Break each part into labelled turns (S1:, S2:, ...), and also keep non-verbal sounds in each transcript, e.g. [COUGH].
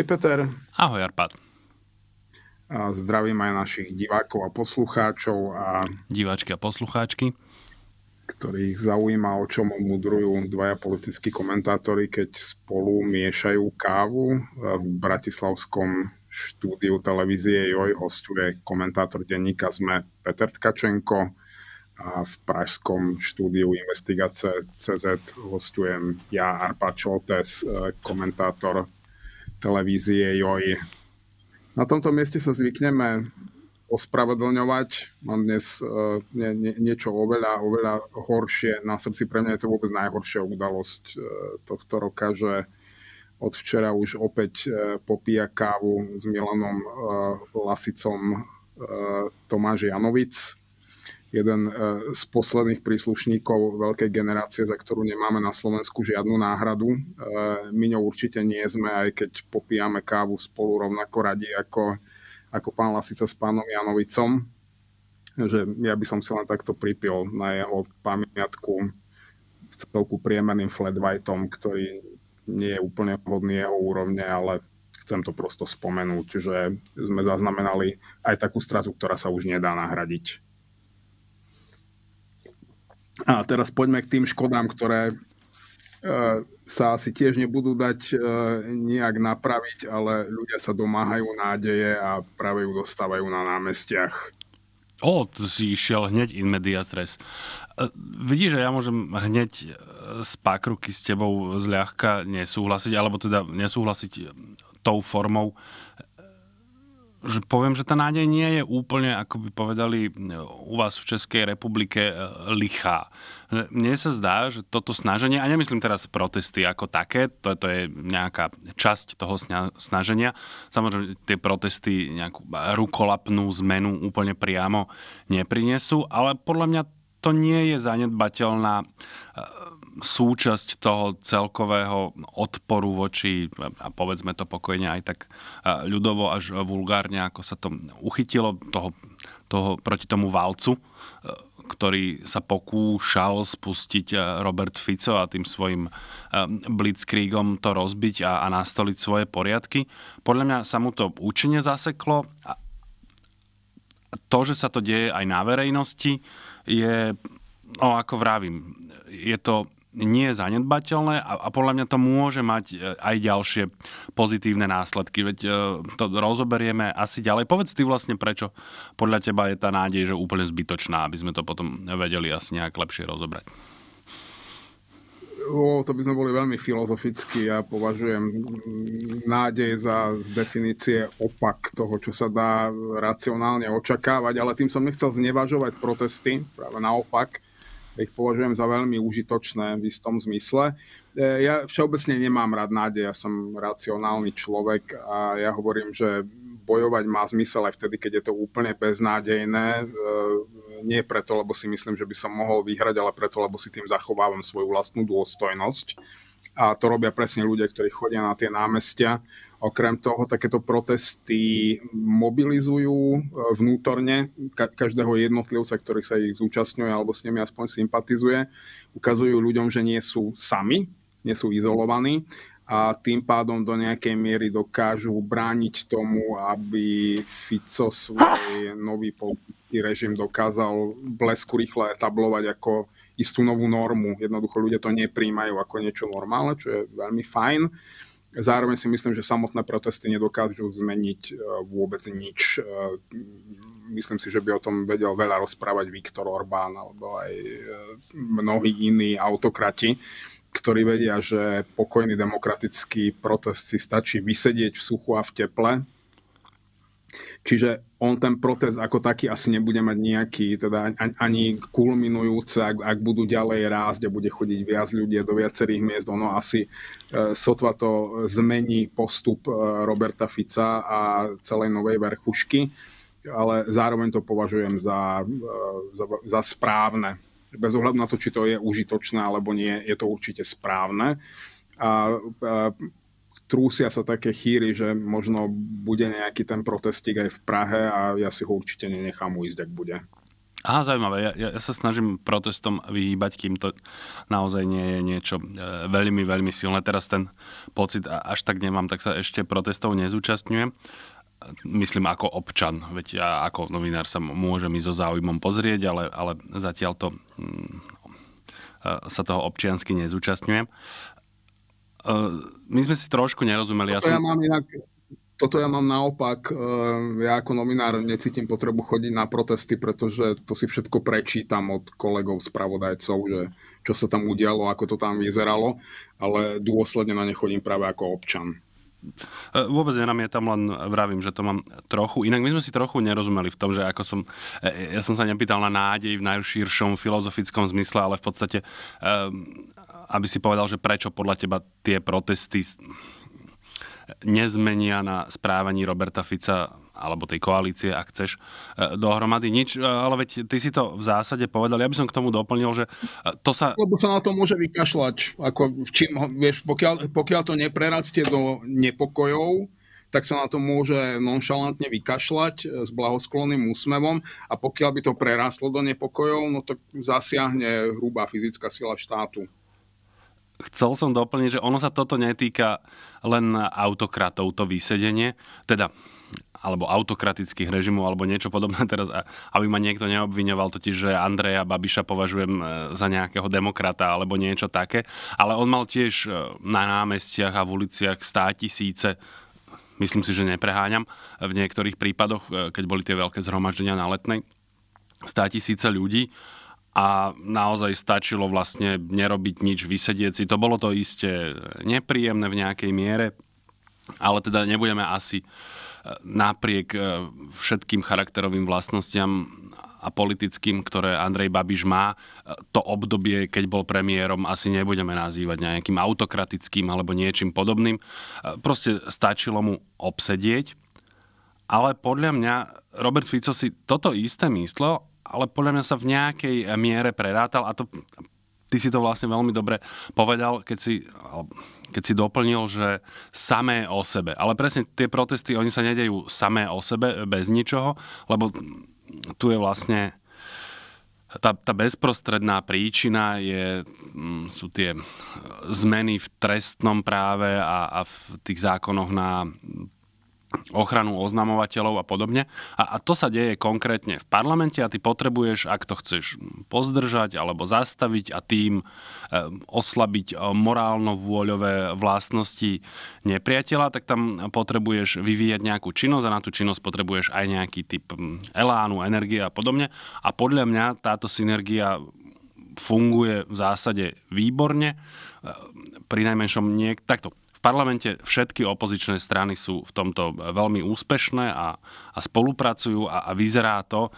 S1: Ahoj Peter. Ahoj Arpad. A zdravím aj našich divákov a poslucháčov. A Diváčky a poslucháčky. Ktorých zaujíma, o čom mudrujú dvaja politickí komentátori, keď spolu miešajú kávu v bratislavskom štúdiu televízie Joj hostuje komentátor denníka ZME Peter Tkačenko a v pražskom štúdiu Investigace CZ hostujem ja, Arpa Čoltes, e, komentátor televízie Joj. Na tomto mieste sa zvykneme ospravedlňovať. Mám dnes uh, nie, nie, niečo oveľa, oveľa horšie. Na srdci pre mňa je to vôbec najhoršia udalosť uh, tohto roka, že od včera už opäť uh, popíja kávu s Milanom uh, Lasicom uh, Tomáš Janovic jeden e, z posledných príslušníkov veľkej generácie, za ktorú nemáme na Slovensku žiadnu náhradu. E, My ňou určite nie sme, aj keď popíjame kávu spolu rovnako radi ako, ako pán Lasica s pánom Janovicom. Že ja by som si len takto pripil na jeho pamiatku v celku priemerným flat whiteom, ktorý nie je úplne hodný jeho úrovne, ale chcem to prosto spomenúť, že sme zaznamenali aj takú stratu, ktorá sa už nedá nahradiť. A teraz poďme k tým škodám, ktoré e, sa asi tiež nebudú dať e, nejak napraviť, ale ľudia sa domáhajú nádeje a práve ju dostávajú na námestiach.
S2: O, tu si išiel hneď in media stres. E, vidíš, že ja môžem hneď z pákruky s tebou zľahka nesúhlasiť, alebo teda nesúhlasiť tou formou, že poviem, že tá nádej nie je úplne, ako by povedali e, u vás v Českej republike, e, lichá. E, mne sa zdá, že toto snaženie, a nemyslím teraz protesty ako také, to, to je nejaká časť toho snaženia. Samozrejme, tie protesty nejakú rukolapnú zmenu úplne priamo neprinesú, ale podľa mňa to nie je zanedbateľná súčasť toho celkového odporu voči, a povedzme to pokojne aj tak ľudovo až vulgárne, ako sa to uchytilo, toho, toho proti tomu valcu, e, ktorý sa pokúšal spustiť e, Robert Fico a tým svojim e, blitzkriegom to rozbiť a, a nastoliť svoje poriadky. Podľa mňa sa mu to účinne zaseklo a to, že sa to deje aj na verejnosti, je, no ako vravím, je to nie je zanedbateľné a, a podľa mňa to môže mať e, aj ďalšie pozitívne následky. Veď e, to rozoberieme asi ďalej. Povedz ty vlastne, prečo podľa teba je tá nádej, že úplne zbytočná, aby sme to potom vedeli asi nejak lepšie rozobrať.
S1: O, to by sme boli veľmi filozofickí. Ja považujem nádej za z definície opak toho, čo sa dá racionálne očakávať, ale tým som nechcel znevažovať protesty, práve naopak ich považujem za veľmi užitočné v istom zmysle. E, ja všeobecne nemám rád nádej, ja som racionálny človek a ja hovorím, že bojovať má zmysel aj vtedy, keď je to úplne beznádejné. E, nie preto, lebo si myslím, že by som mohol vyhrať, ale preto, lebo si tým zachovávam svoju vlastnú dôstojnosť. A to robia presne ľudia, ktorí chodia na tie námestia Okrem toho, takéto protesty mobilizujú e, vnútorne každého jednotlivca, ktorý sa ich zúčastňuje alebo s nimi aspoň sympatizuje. Ukazujú ľuďom, že nie sú sami, nie sú izolovaní a tým pádom do nejakej miery dokážu brániť tomu, aby Fico svoj nový politický režim dokázal blesku rýchle etablovať ako istú novú normu. Jednoducho ľudia to nepríjmajú ako niečo normálne, čo je veľmi fajn. Zároveň si myslím, že samotné protesty nedokážu zmeniť e, vôbec nič. E, myslím si, že by o tom vedel veľa rozprávať Viktor Orbán alebo aj e, mnohí iní autokrati, ktorí vedia, že pokojný demokratický protest si stačí vysedieť v suchu a v teple, Čiže on ten protest ako taký asi nebude mať nejaký, teda ani kulminujúce, ak, ak budú ďalej rásť a bude chodiť viac ľudí do viacerých miest, ono asi e, sotva to zmení postup e, Roberta Fica a celej novej verchušky, ale zároveň to považujem za, e, za, za správne. Bez ohľadu na to, či to je užitočné alebo nie, je to určite správne. A, a e, trúsia sa také chýry, že možno bude nejaký ten protestík aj v Prahe a ja si ho určite nenechám ujsť, ak bude.
S2: Aha, zaujímavé. Ja, ja sa snažím protestom vyhýbať, kým to naozaj nie je niečo e, veľmi, veľmi silné. Teraz ten pocit až tak nemám, tak sa ešte protestov nezúčastňujem myslím ako občan, veď ja ako novinár sa môžem ísť so záujmom pozrieť, ale, ale zatiaľ to mm, e, sa toho občiansky nezúčastňujem. Eh, my sme si trošku nerozumeli. Toto ja, som... ja mám
S1: inak, toto ja mám naopak, eh, ja ako nominár necítim potrebu chodiť na protesty, pretože to si všetko prečítam od kolegov spravodajcov, že čo sa tam udialo, ako to tam vyzeralo, ale dôsledne na ne chodím práve ako občan.
S2: Eh, vôbec tam len vravím, že to mám trochu. Inak my sme si trochu nerozumeli v tom, že ako som, ja som sa nepýtal na nádej v najširšom filozofickom zmysle, ale v podstate aby si povedal, že prečo podľa teba tie protesty nezmenia na správaní Roberta Fica alebo tej koalície, ak chceš, e, dohromady nič, e, ale veď ty si to v zásade povedal, ja by som k tomu doplnil, že e, to sa... Lebo sa na to môže vykašľať, ako čím, vieš, pokiaľ, pokiaľ to neprerastie do nepokojov,
S1: tak sa na to môže nonšalantne vykašľať s blahoskloným úsmevom a pokiaľ by to prerastlo do nepokojov, no tak zasiahne hrubá fyzická sila štátu
S2: chcel som doplniť, že ono sa toto netýka len autokratov, to vysedenie, teda alebo autokratických režimov, alebo niečo podobné teraz, aby ma niekto neobviňoval, totiž, že Andreja Babiša považujem e, za nejakého demokrata, alebo niečo také, ale on mal tiež e, na námestiach a v uliciach stá tisíce myslím si, že nepreháňam, v niektorých prípadoch, e, keď boli tie veľké zhromaždenia na letnej, stá tisíce ľudí, a naozaj stačilo vlastne nerobiť nič, vysedieť si. To bolo to isté nepríjemné v nejakej miere, ale teda nebudeme asi e, napriek e, všetkým charakterovým vlastnostiam a politickým, ktoré Andrej Babiš má, e, to obdobie, keď bol premiérom, asi nebudeme nazývať nejakým autokratickým alebo niečím podobným. Proste stačilo mu obsedieť. Ale podľa mňa Robert Fico si toto isté myslel ale podľa mňa sa v nejakej eh, miere prerátal a to ty si to vlastne veľmi dobre povedal, keď si, keď si doplnil, že samé o sebe. Ale presne tie protesty, oni sa nedejú samé o sebe, eh, bez ničoho, lebo tu je vlastne tá, tá bezprostredná príčina je, mm, sú tie eh, zmeny v trestnom práve a, a v tých zákonoch na ochranu oznamovateľov a podobne. A, a to sa deje konkrétne v parlamente a ty potrebuješ, ak to chceš pozdržať alebo zastaviť a tým e, oslabiť e, morálno-vôľové vlastnosti nepriateľa, tak tam potrebuješ vyvíjať nejakú činnosť a na tú činnosť potrebuješ aj nejaký typ elánu, energie a podobne. A podľa mňa táto synergia funguje v zásade výborne. E, pri najmenšom niek- takto v parlamente všetky opozičné strany sú v tomto veľmi úspešné a, a spolupracujú a, a vyzerá to,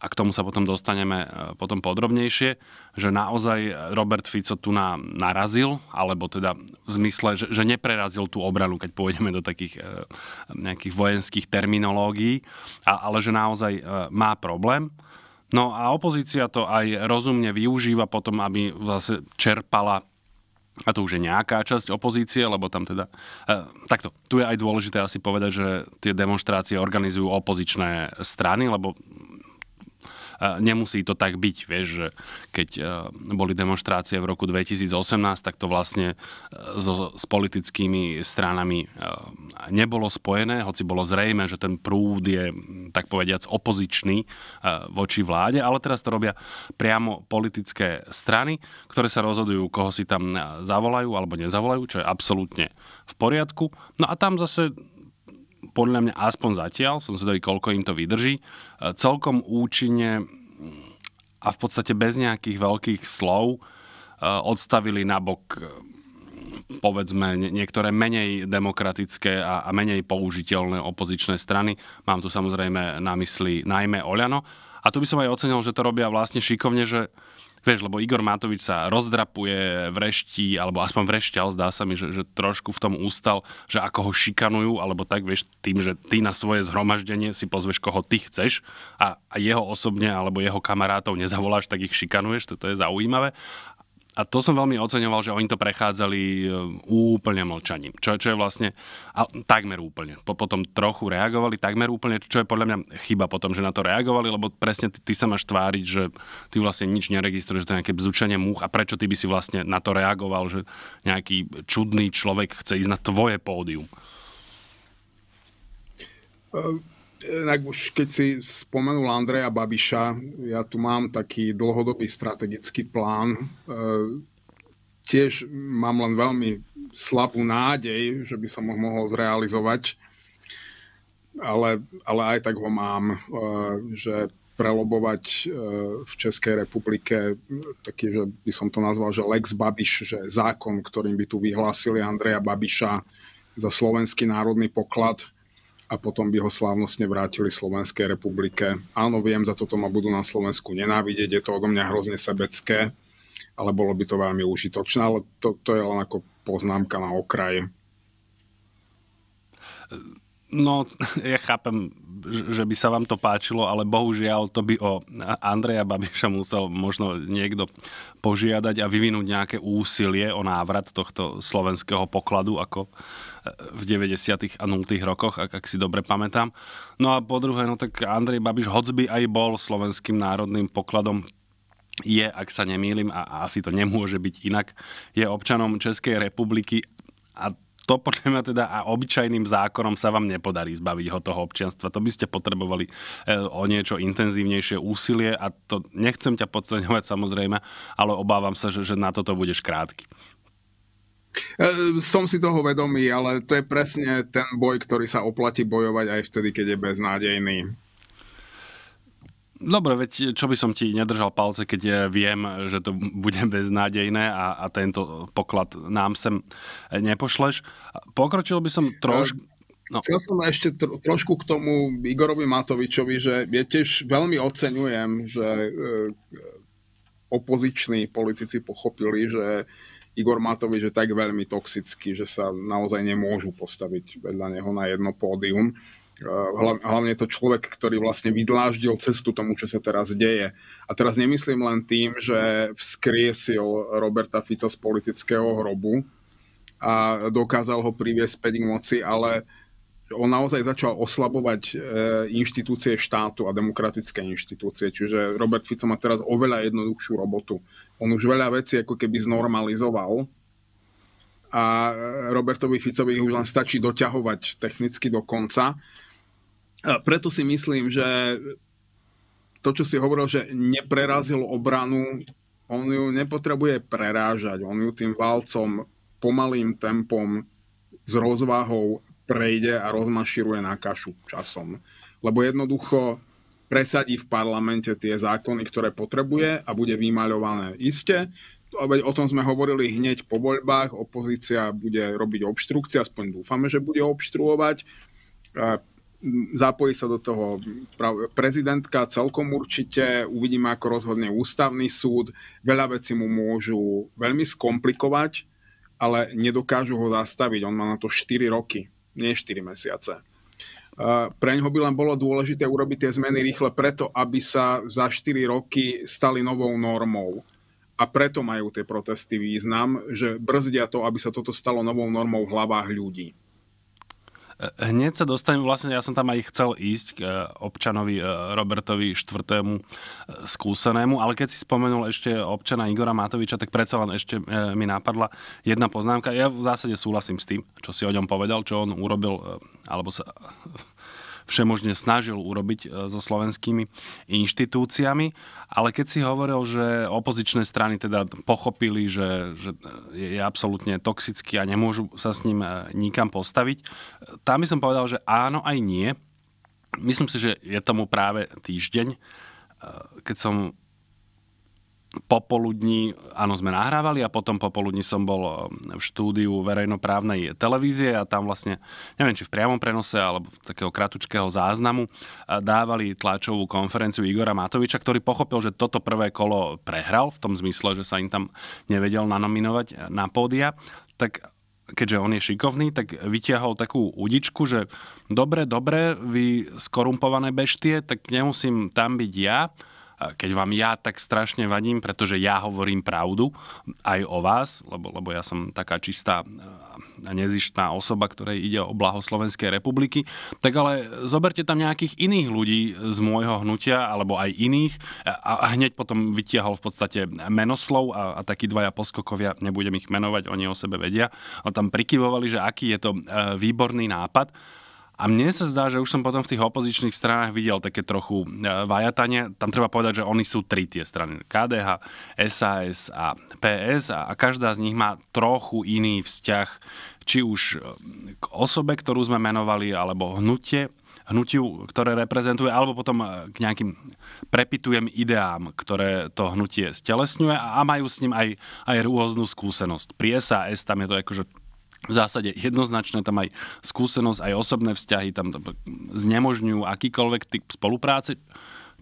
S2: a k tomu sa potom dostaneme e, potom podrobnejšie, že naozaj Robert Fico tu na, narazil, alebo teda v zmysle, že, že neprerazil tú obranu, keď pôjdeme do takých e, nejakých vojenských terminológií, a, ale že naozaj e, má problém. No a opozícia to aj rozumne využíva potom, aby zase vlastne čerpala a to už je nejaká časť opozície, lebo tam teda... E, takto, tu je aj dôležité asi povedať, že tie demonstrácie organizujú opozičné strany, lebo nemusí to tak byť, vieš, že keď e, boli demonstrácie v roku 2018, tak to vlastne e, so, s politickými stranami e, nebolo spojené, hoci bolo zrejme, že ten prúd je, tak povediac, opozičný voči vláde, ale teraz to robia priamo politické strany, ktoré sa rozhodujú, koho si tam zavolajú alebo nezavolajú, čo je absolútne v poriadku. No a tam zase podľa mňa aspoň zatiaľ, som zvedavý, koľko im to vydrží, e, celkom účinne a v podstate bez nejakých veľkých slov e, odstavili nabok e, povedzme niektoré menej demokratické a, a menej použiteľné opozičné strany. Mám tu samozrejme na mysli najmä Oľano. A tu by som aj ocenil, že to robia vlastne šikovne, že Vieš, lebo Igor Matovič sa rozdrapuje, rešti, alebo aspoň vrešťal, zdá sa mi, že, že trošku v tom ústal, že ako ho šikanujú, alebo tak, vieš, tým, že ty na svoje zhromaždenie si pozveš, koho ty chceš a, a jeho osobne alebo jeho kamarátov nezavoláš, tak ich šikanuješ, to, to je zaujímavé a to som veľmi oceňoval, že oni to prechádzali e, úplne mlčaním. Čo, čo je vlastne, a, takmer úplne. Po, potom trochu reagovali, takmer úplne, čo je podľa mňa chyba potom, že na to reagovali, lebo presne ty, ty sa máš tváriť, že ty vlastne nič neregistruješ, že to je nejaké bzučanie múch a prečo ty by si vlastne na to reagoval, že nejaký čudný človek chce ísť na tvoje pódium.
S1: Uh Inak už keď si spomenul Andreja Babiša, ja tu mám taký dlhodobý strategický plán. E, tiež mám len veľmi slabú nádej, že by som ho mohol zrealizovať, ale, ale aj tak ho mám, e, že prelobovať e, v Českej republike taký, že by som to nazval, že Lex Babiš, že zákon, ktorým by tu vyhlásili Andreja Babiša za slovenský národný poklad – a potom by ho slávnostne vrátili Slovenskej republike. Áno, viem, za toto ma budú na Slovensku nenávidieť, je to odo mňa hrozne sebecké, ale bolo by to veľmi užitočné, ale
S2: to, to je len ako poznámka na okraj. E, No, [LAUGHS] ja chápem, že by sa vám to páčilo, ale bohužiaľ to by o Andreja Babiša musel možno niekto požiadať a vyvinúť nejaké úsilie o návrat tohto slovenského pokladu, ako eh, v 90. a 0. rokoch, ak, ak si dobre pamätám. No a po druhé, no tak Andrej Babiš, hoc by aj bol slovenským národným pokladom, je, ak sa nemýlim, a asi to nemôže byť inak, je občanom Českej republiky a to podľa mňa teda a obyčajným zákonom sa vám nepodarí zbaviť ho toho občianstva. To by ste potrebovali e, o niečo intenzívnejšie úsilie a to nechcem ťa podceňovať samozrejme, ale obávam sa, že, že na toto budeš krátky.
S1: E, som si toho vedomý, ale to je presne ten boj, ktorý sa oplatí bojovať aj vtedy, keď je beznádejný.
S2: Dobre, veď čo by som ti nedržal palce, keď ja viem, že to bude beznádejné a, a tento poklad nám sem nepošleš. Pokročil by som e, trošku... No.
S1: Chcel som ešte tro, trošku k tomu Igorovi Matovičovi, že ja tiež veľmi oceňujem, že e, opoziční politici pochopili, že Igor Matovič je tak veľmi toxický, že sa naozaj nemôžu postaviť vedľa neho na jedno pódium. Eh, hlavne to človek, ktorý vlastne vydláždil cestu tomu, čo sa teraz deje. A teraz nemyslím len tým, že vzkriesil Roberta Fica z politického hrobu a dokázal ho priviesť späť k moci, ale on naozaj začal oslabovať eh, inštitúcie štátu a demokratické inštitúcie. Čiže Robert Fico má teraz oveľa jednoduchšiu robotu. On už veľa vecí ako keby znormalizoval, a eh, Robertovi Ficovi už len stačí doťahovať technicky do konca. A preto si myslím, že to, čo si hovoril, že neprerazil obranu, on ju nepotrebuje prerážať, on ju tým válcom pomalým tempom s rozvahou prejde a rozmaširuje na kašu časom. Lebo jednoducho presadí v parlamente tie zákony, ktoré potrebuje a bude vymaľované iste. O tom sme hovorili hneď po voľbách. Opozícia bude robiť obštrukcie, aspoň dúfame, že bude obštruovať Zapojí sa do toho prezidentka celkom určite, uvidíme ako rozhodne ústavný súd. Veľa vecí mu môžu veľmi skomplikovať, ale nedokážu ho zastaviť. On má na to 4 roky, nie 4 mesiace. Pre ňoho by len bolo dôležité urobiť tie zmeny rýchle preto, aby sa za 4 roky stali novou normou. A preto majú tie protesty význam, že brzdia to, aby sa toto stalo novou normou v hlavách ľudí.
S2: Hneď sa dostanem, vlastne ja som tam aj chcel ísť k e, občanovi e, Robertovi IV. E, skúsenému, ale keď si spomenul ešte občana Igora Matoviča, tak predsa len ešte mi napadla jedna poznámka. Ja v zásade súhlasím s tým, čo si o ňom povedal, čo on urobil, alebo sa všemožne snažil urobiť e, so slovenskými inštitúciami. Ale keď si hovoril, že opozičné strany teda pochopili, že, že e, je absolútne toxický a nemôžu sa s ním e, nikam postaviť, tam by som povedal, že áno aj nie. Myslím si, že je tomu práve týždeň, keď som popoludní, áno, sme nahrávali a potom popoludní som bol eh, v štúdiu verejnoprávnej televízie a tam vlastne, neviem, či v priamom prenose alebo v takého kratučkého záznamu eh, dávali tlačovú konferenciu Igora Matoviča, ktorý pochopil, že toto prvé kolo prehral v tom zmysle, že sa im tam nevedel nanominovať eh, na pódia, tak keďže on je šikovný, tak vytiahol takú udičku, že dobre, dobre, vy skorumpované beštie, tak nemusím tam byť ja, keď vám ja tak strašne vadím, pretože ja hovorím pravdu aj o vás, lebo, lebo ja som taká čistá a eh, nezištná osoba, ktorej ide o blaho Slovenskej republiky, tak ale zoberte tam nejakých iných ľudí z môjho hnutia, alebo aj iných a, a hneď potom vytiahol v podstate menoslov a, a takí dvaja poskokovia, nebudem ich menovať, oni o sebe vedia, a tam prikyvovali, že aký je to eh, výborný nápad. A mne sa zdá, že už som potom v tých opozičných stranách videl také trochu e, vajatanie. Tam treba povedať, že oni sú tri tie strany. KDH, SAS a PS a každá z nich má trochu iný vzťah či už e, k osobe, ktorú sme menovali, alebo hnutie, hnutiu, ktoré reprezentuje, alebo potom e, k nejakým prepitujem ideám, ktoré to hnutie stelesňuje a majú s ním aj, aj rôznu skúsenosť. Pri SAS tam je to akože v zásade jednoznačné, tam aj skúsenosť, aj osobné vzťahy tam znemožňujú akýkoľvek typ spolupráce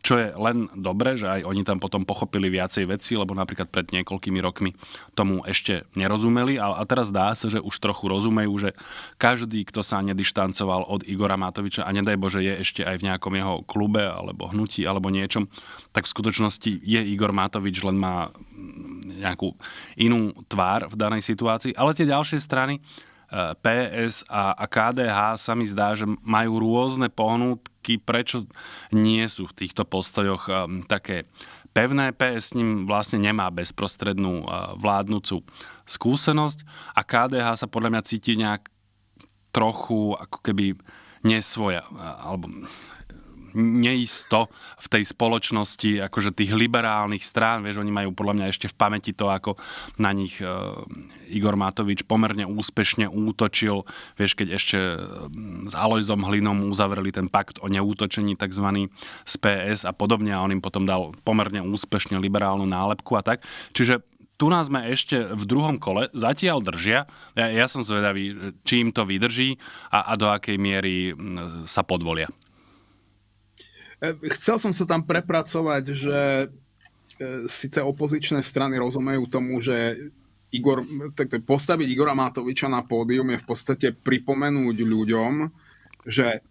S2: čo je len dobre, že aj oni tam potom pochopili viacej veci, lebo napríklad pred niekoľkými rokmi tomu ešte nerozumeli, ale a teraz dá sa, že už trochu rozumejú, že každý, kto sa nedištancoval od Igora Matoviča a nedaj Bože je ešte aj v nejakom jeho klube alebo hnutí alebo niečom, tak v skutočnosti je Igor Matovič, len má nejakú inú tvár v danej situácii, ale tie ďalšie strany PS a, KDH sa mi zdá, že majú rôzne pohnutky, prečo nie sú v týchto postojoch um, také pevné. PS s ním vlastne nemá bezprostrednú uh, vládnúcu skúsenosť a KDH sa podľa mňa cíti nejak trochu ako keby nesvoja, uh, alebo neisto v tej spoločnosti akože tých liberálnych strán, vieš, oni majú podľa mňa ešte v pamäti to, ako na nich e, Igor Matovič pomerne úspešne útočil, vieš, keď ešte mm, s Alojzom Hlinom uzavreli ten pakt o neútočení tzv. z PS a podobne a on im potom dal pomerne úspešne liberálnu nálepku a tak. Čiže tu nás sme ešte v druhom kole, zatiaľ držia. Ja, ja som zvedavý, e, čím to vydrží a, a do akej miery mm, sa podvolia.
S1: E, chcel som sa tam prepracovať, že e, síce opozičné strany rozumejú tomu, že Igor, tak postaviť Igora Matoviča na pódium je v podstate pripomenúť ľuďom, že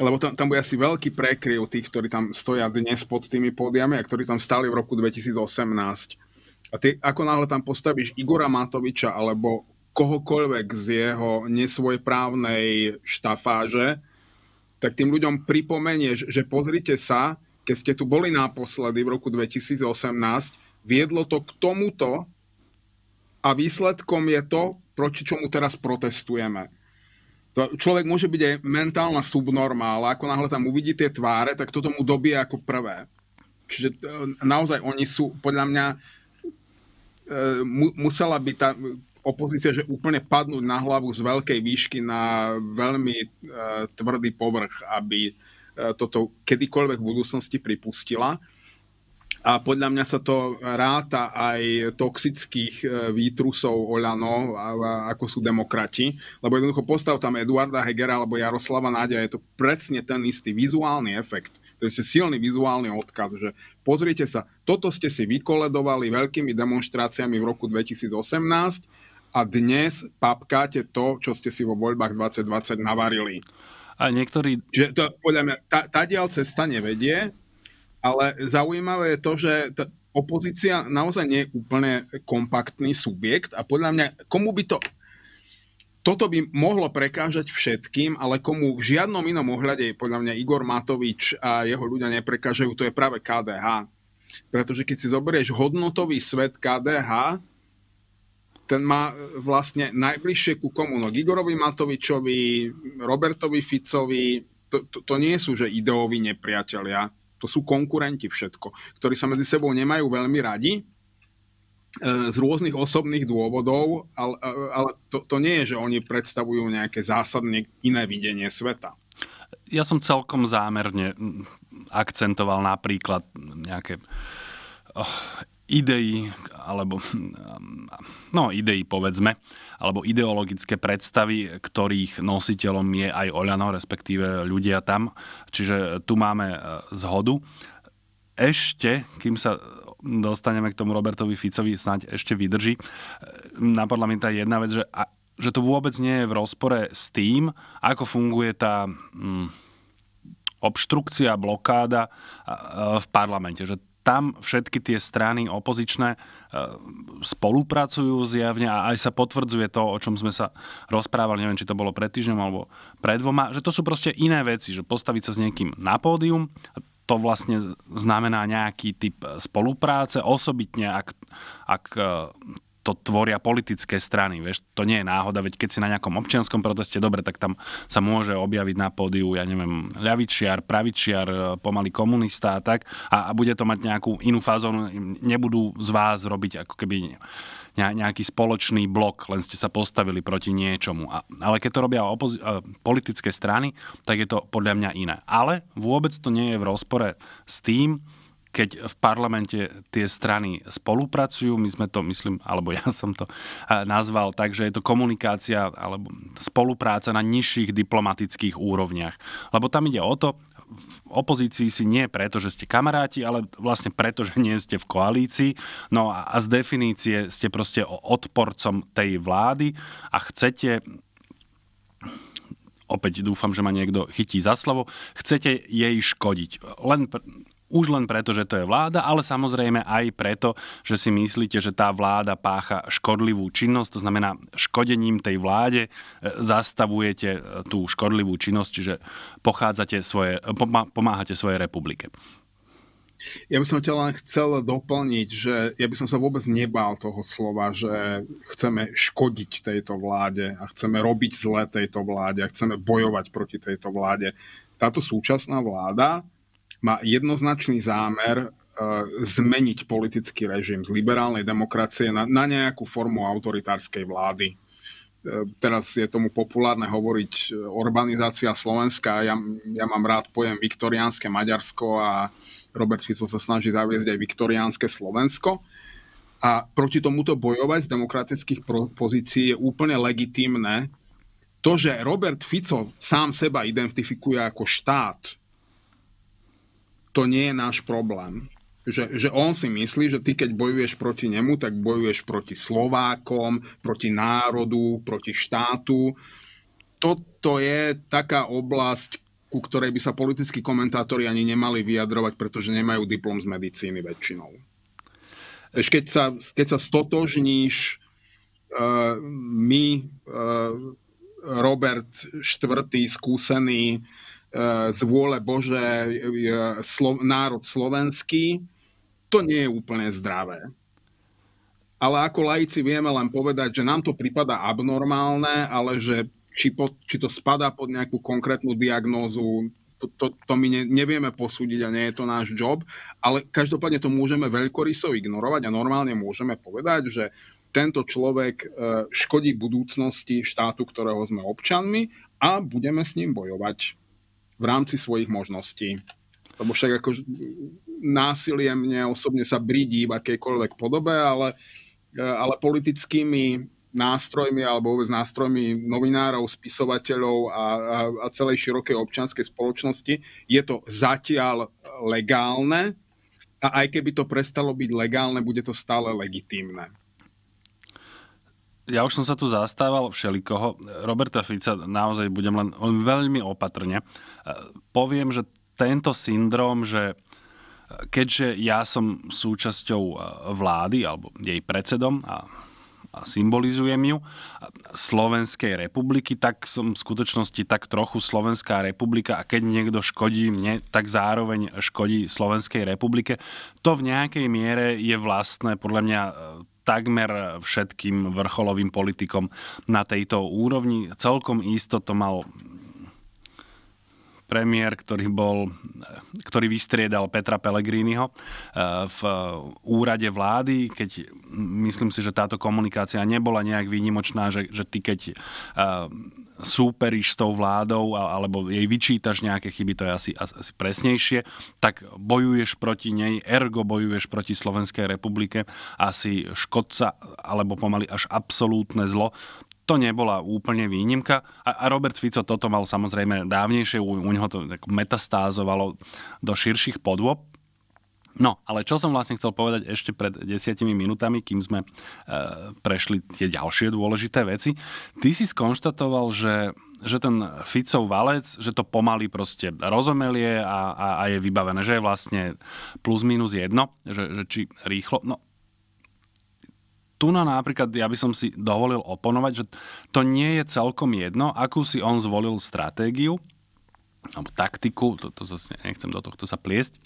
S1: lebo tam, tam bude asi veľký prekryv tých, ktorí tam stoja dnes pod tými pódiami a ktorí tam stali v roku 2018. A ty, ako náhle tam postavíš Igora Matoviča alebo kohokoľvek z jeho nesvojprávnej štafáže, tak tým ľuďom pripomenieš, že pozrite sa, keď ste tu boli naposledy v roku 2018, viedlo to k tomuto a výsledkom je to, proti čomu teraz protestujeme. To, človek môže byť aj mentálna subnormála, ako náhle tam uvidí tie tváre, tak toto mu dobie ako prvé. Čiže e, naozaj oni sú, podľa mňa, e, musela by tá opozícia, že úplne padnúť na hlavu z veľkej výšky na veľmi e, tvrdý povrch, aby e, toto kedykoľvek v budúcnosti pripustila. A podľa mňa sa to ráta aj toxických e, výtrusov Oľano, ako sú demokrati. Lebo jednoducho postav tam Eduarda Hegera alebo Jaroslava Náďa, je to presne ten istý vizuálny efekt. To je silný vizuálny odkaz, že pozrite sa, toto ste si vykoledovali veľkými demonstráciami v roku 2018, a dnes papkáte to, čo ste si vo voľbách 2020 navarili. A niektorí... Že to, podľa mňa, tá, tá diaľ cesta nevedie, ale zaujímavé je to, že t- opozícia naozaj nie je úplne kompaktný subjekt a podľa mňa, komu by to... Toto by mohlo prekážať všetkým, ale komu v žiadnom inom ohľade, podľa mňa Igor Matovič a jeho ľudia neprekážajú, to je práve KDH. Pretože keď si zoberieš hodnotový svet KDH, ten má e, vlastne najbližšie ku komu? No Igorovi Matovičovi, Robertovi Ficovi, to, to, to nie sú že ideoví nepriatelia, to sú konkurenti všetko, ktorí sa medzi sebou nemajú veľmi radi, e, z rôznych osobných dôvodov, ale, e, ale to, to nie je, že oni predstavujú nejaké zásadne iné videnie sveta.
S2: Ja som celkom zámerne akcentoval napríklad nejaké oh, ideí, alebo no, ideí povedzme, alebo ideologické predstavy, ktorých nositeľom je aj Oľano, respektíve ľudia tam. Čiže tu máme e, zhodu. Ešte, kým sa dostaneme k tomu Robertovi Ficovi, snáď ešte vydrží, e, napadla mi tá jedna vec, že, a, že to vôbec nie je v rozpore s tým, ako funguje tá... Mm, obštrukcia, blokáda e, v parlamente. Že tam všetky tie strany opozičné e, spolupracujú zjavne a aj sa potvrdzuje to, o čom sme sa rozprávali, neviem, či to bolo pred týždňom alebo pred dvoma, že to sú proste iné veci, že postaviť sa s niekým na pódium, to vlastne znamená nejaký typ spolupráce, osobitne ak, ak e, to tvoria politické strany. Vieš, to nie je náhoda, veď keď si na nejakom občianskom proteste, dobre, tak tam sa môže objaviť na pódiu, ja neviem, ľavičiar, pravičiar, e, pomaly komunista a tak, a, a bude to mať nejakú inú fázonu, nebudú z vás robiť ako keby nejaký spoločný blok, len ste sa postavili proti niečomu. A, ale keď to robia opozi- e, politické strany, tak je to podľa mňa iné. Ale vôbec to nie je v rozpore s tým, keď v parlamente tie strany spolupracujú. My sme to, myslím, alebo ja [LAUGHS] som to nazval tak, že je to komunikácia alebo spolupráca na nižších diplomatických úrovniach. Lebo tam ide o to, v opozícii si nie preto, že ste kamaráti, ale vlastne preto, že nie ste v koalícii. No a, a z definície ste proste odporcom tej vlády a chcete opäť dúfam, že ma niekto chytí za slovo, chcete jej škodiť. Len už len preto, že to je vláda, ale samozrejme aj preto, že si myslíte, že tá vláda pácha škodlivú činnosť, to znamená škodením tej vláde e, zastavujete e, tú škodlivú činnosť, čiže pochádzate svoje, pomáhate svojej republike.
S1: Ja by som ťa len chcel doplniť, že ja by som sa vôbec nebál toho slova, že chceme škodiť tejto vláde a chceme robiť zle tejto vláde a chceme bojovať proti tejto vláde. Táto súčasná vláda má jednoznačný zámer e, zmeniť politický režim z liberálnej demokracie na, na nejakú formu autoritárskej vlády. E, teraz je tomu populárne hovoriť e, urbanizácia Slovenska. Ja, ja mám rád pojem viktoriánske Maďarsko a Robert Fico sa snaží zaviesť aj viktoriánske Slovensko. A proti tomuto bojovať z demokratických pozícií je úplne legitimné. To, že Robert Fico sám seba identifikuje ako štát, to nie je náš problém. Že, že on si myslí, že ty keď bojuješ proti nemu, tak bojuješ proti Slovákom, proti národu, proti štátu. Toto je taká oblasť, ku ktorej by sa politickí komentátori ani nemali vyjadrovať, pretože nemajú diplom z medicíny väčšinou. Keď sa, keď sa stotožníš, uh, my, uh, Robert IV, skúsený, uh, z vôle Bože slo, národ slovenský, to nie je úplne zdravé. Ale ako laici vieme len povedať, že nám to prípada abnormálne, ale že či, po, či to spadá pod nejakú konkrétnu diagnózu, to, to, to my ne, nevieme posúdiť a nie je to náš job, ale každopádne to môžeme veľkoryso ignorovať a normálne môžeme povedať, že tento človek e, škodí budúcnosti štátu, ktorého sme občanmi a budeme s ním bojovať v rámci svojich možností. Lebo však ako násilie mne osobne sa brídi v akejkoľvek podobe, ale, e, ale politickými nástrojmi alebo vôbec nástrojmi novinárov, spisovateľov a, a, a celej širokej občianskej spoločnosti. Je to zatiaľ legálne a aj keby to prestalo byť legálne, bude to stále legitímne
S2: ja už som sa tu zastával všelikoho. Roberta Fica naozaj budem len, veľmi opatrne. E, poviem, že tento syndrom, že keďže ja som súčasťou e, vlády alebo jej predsedom a, a symbolizujem ju e, Slovenskej republiky, tak som v skutočnosti tak trochu Slovenská republika a keď niekto škodí mne, tak zároveň škodí Slovenskej republike. To v nejakej miere je vlastné podľa mňa takmer všetkým vrcholovým politikom na tejto úrovni. Celkom isto to mal premiér, ktorý, bol, ktorý vystriedal Petra Pellegriniho eh, v úrade vlády, keď myslím si, že táto komunikácia nebola nejak výnimočná, že, že ty keď eh, súperíš s tou vládou alebo jej vyčítaš nejaké chyby, to je asi, asi presnejšie, tak bojuješ proti nej, ergo bojuješ proti Slovenskej republike, asi škodca alebo pomaly až absolútne zlo to nebola úplne výnimka. A, a Robert Fico toto mal samozrejme dávnejšie, u, u neho to metastázovalo do širších podôb. No, ale čo som vlastne chcel povedať ešte pred desiatimi minutami, kým sme e, prešli tie ďalšie dôležité veci. Ty si skonštatoval, že, že ten Ficov valec, že to pomaly proste rozomelie a, a, a je vybavené, že je vlastne plus minus jedno, že, že či rýchlo. No, tu na napríklad, ja by som si dovolil oponovať, že to nie je celkom jedno, akú si on zvolil stratégiu, alebo taktiku, to, to zase nechcem do tohto sa pliesť,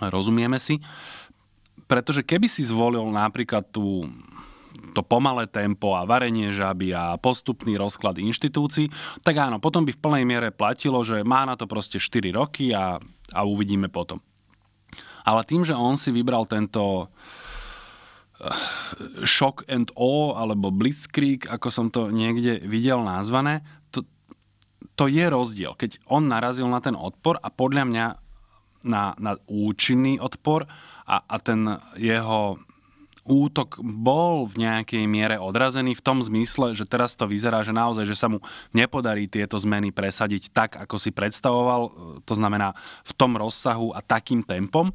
S2: Rozumieme si? Pretože keby si zvolil napríklad tú to pomalé tempo a varenie žaby a postupný rozklad inštitúcií, tak áno, potom by v plnej miere platilo, že má na to proste 4 roky a, a uvidíme potom. Ale tým, že on si vybral tento eh, shock and awe alebo blitzkrieg, ako som to niekde videl nazvané, to, to je rozdiel. Keď on narazil na ten odpor a podľa mňa na, na účinný odpor a, a ten jeho útok bol v nejakej miere odrazený v tom zmysle, že teraz to vyzerá, že naozaj, že sa mu nepodarí tieto zmeny presadiť tak, ako si predstavoval, to znamená v tom rozsahu a takým tempom,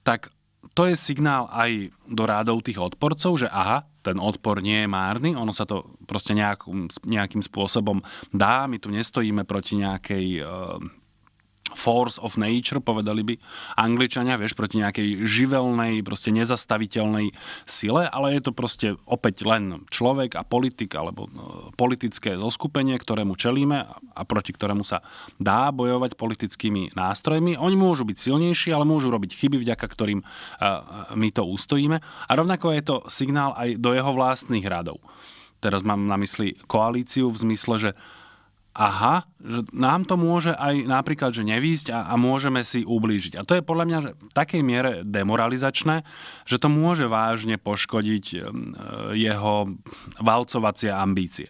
S2: tak to je signál aj do rádov tých odporcov, že aha, ten odpor nie je márny, ono sa to proste nejakým, nejakým spôsobom dá, my tu nestojíme proti nejakej e, force of nature, povedali by angličania, vieš, proti nejakej živelnej, proste nezastaviteľnej sile, ale je to proste opäť len človek a politik, alebo no, politické zoskupenie, ktorému čelíme a proti ktorému sa dá bojovať politickými nástrojmi. Oni môžu byť silnejší, ale môžu robiť chyby, vďaka ktorým my to ustojíme. A rovnako je to signál aj do jeho vlastných radov. Teraz mám na mysli koalíciu v zmysle, že aha, že nám to môže aj napríklad, že nevýsť a, a môžeme si ublížiť. A to je podľa mňa že v takej miere demoralizačné, že to môže vážne poškodiť jeho valcovacie ambície.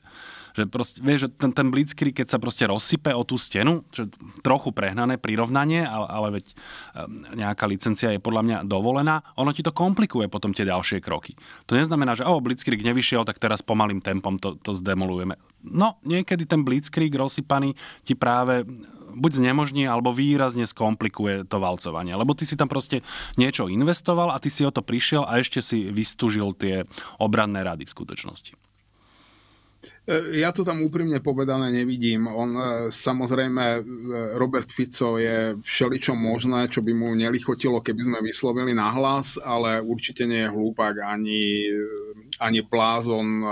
S2: Že proste, vieš, ten, ten blitzkrieg, keď sa proste rozsype o tú stenu, čo trochu prehnané prirovnanie, ale, ale veď ehm, nejaká licencia je podľa mňa dovolená, ono ti to komplikuje potom tie ďalšie kroky. To neznamená, že o, blitzkrieg nevyšiel, tak teraz pomalým tempom to, to zdemolujeme. No, niekedy ten blitzkrieg rozsypaný ti práve buď znemožní, alebo výrazne skomplikuje to valcovanie. Lebo ty si tam proste niečo investoval a ty si o to prišiel a ešte si vystúžil tie obranné rady v skutočnosti.
S1: E, ja to tam úprimne povedané nevidím. On e, samozrejme, e, Robert Fico je všeličo možné, čo by mu nelichotilo, keby sme vyslovili nahlas, ale určite nie je hlúpak ani, ani blázon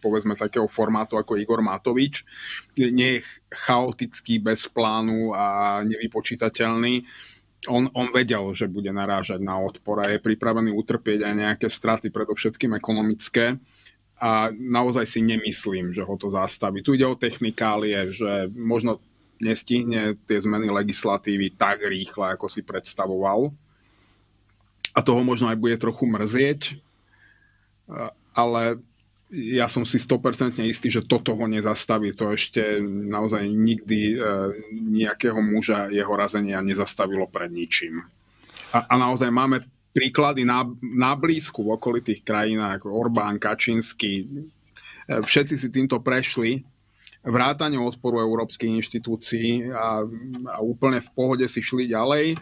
S1: povedzme takého formátu ako Igor Matovič. Nie je chaotický, bez plánu a nevypočítateľný on, on vedel, že bude narážať na odpor a je pripravený utrpieť aj nejaké straty, predovšetkým ekonomické a naozaj si nemyslím, že ho to zastaví. Tu ide o technikálie, že možno nestihne tie zmeny legislatívy tak rýchle, ako si predstavoval. A toho možno aj bude trochu mrzieť, ale ja som si 100% istý, že toto ho nezastaví. To ešte naozaj nikdy e, nejakého muža jeho razenia nezastavilo pred ničím. A, a naozaj máme príklady na, na blízku v okolitých krajinách, Orbán, Kačinsky, e, všetci si týmto prešli, vrátane odporu európskych inštitúcií a, a úplne v pohode si šli ďalej. E,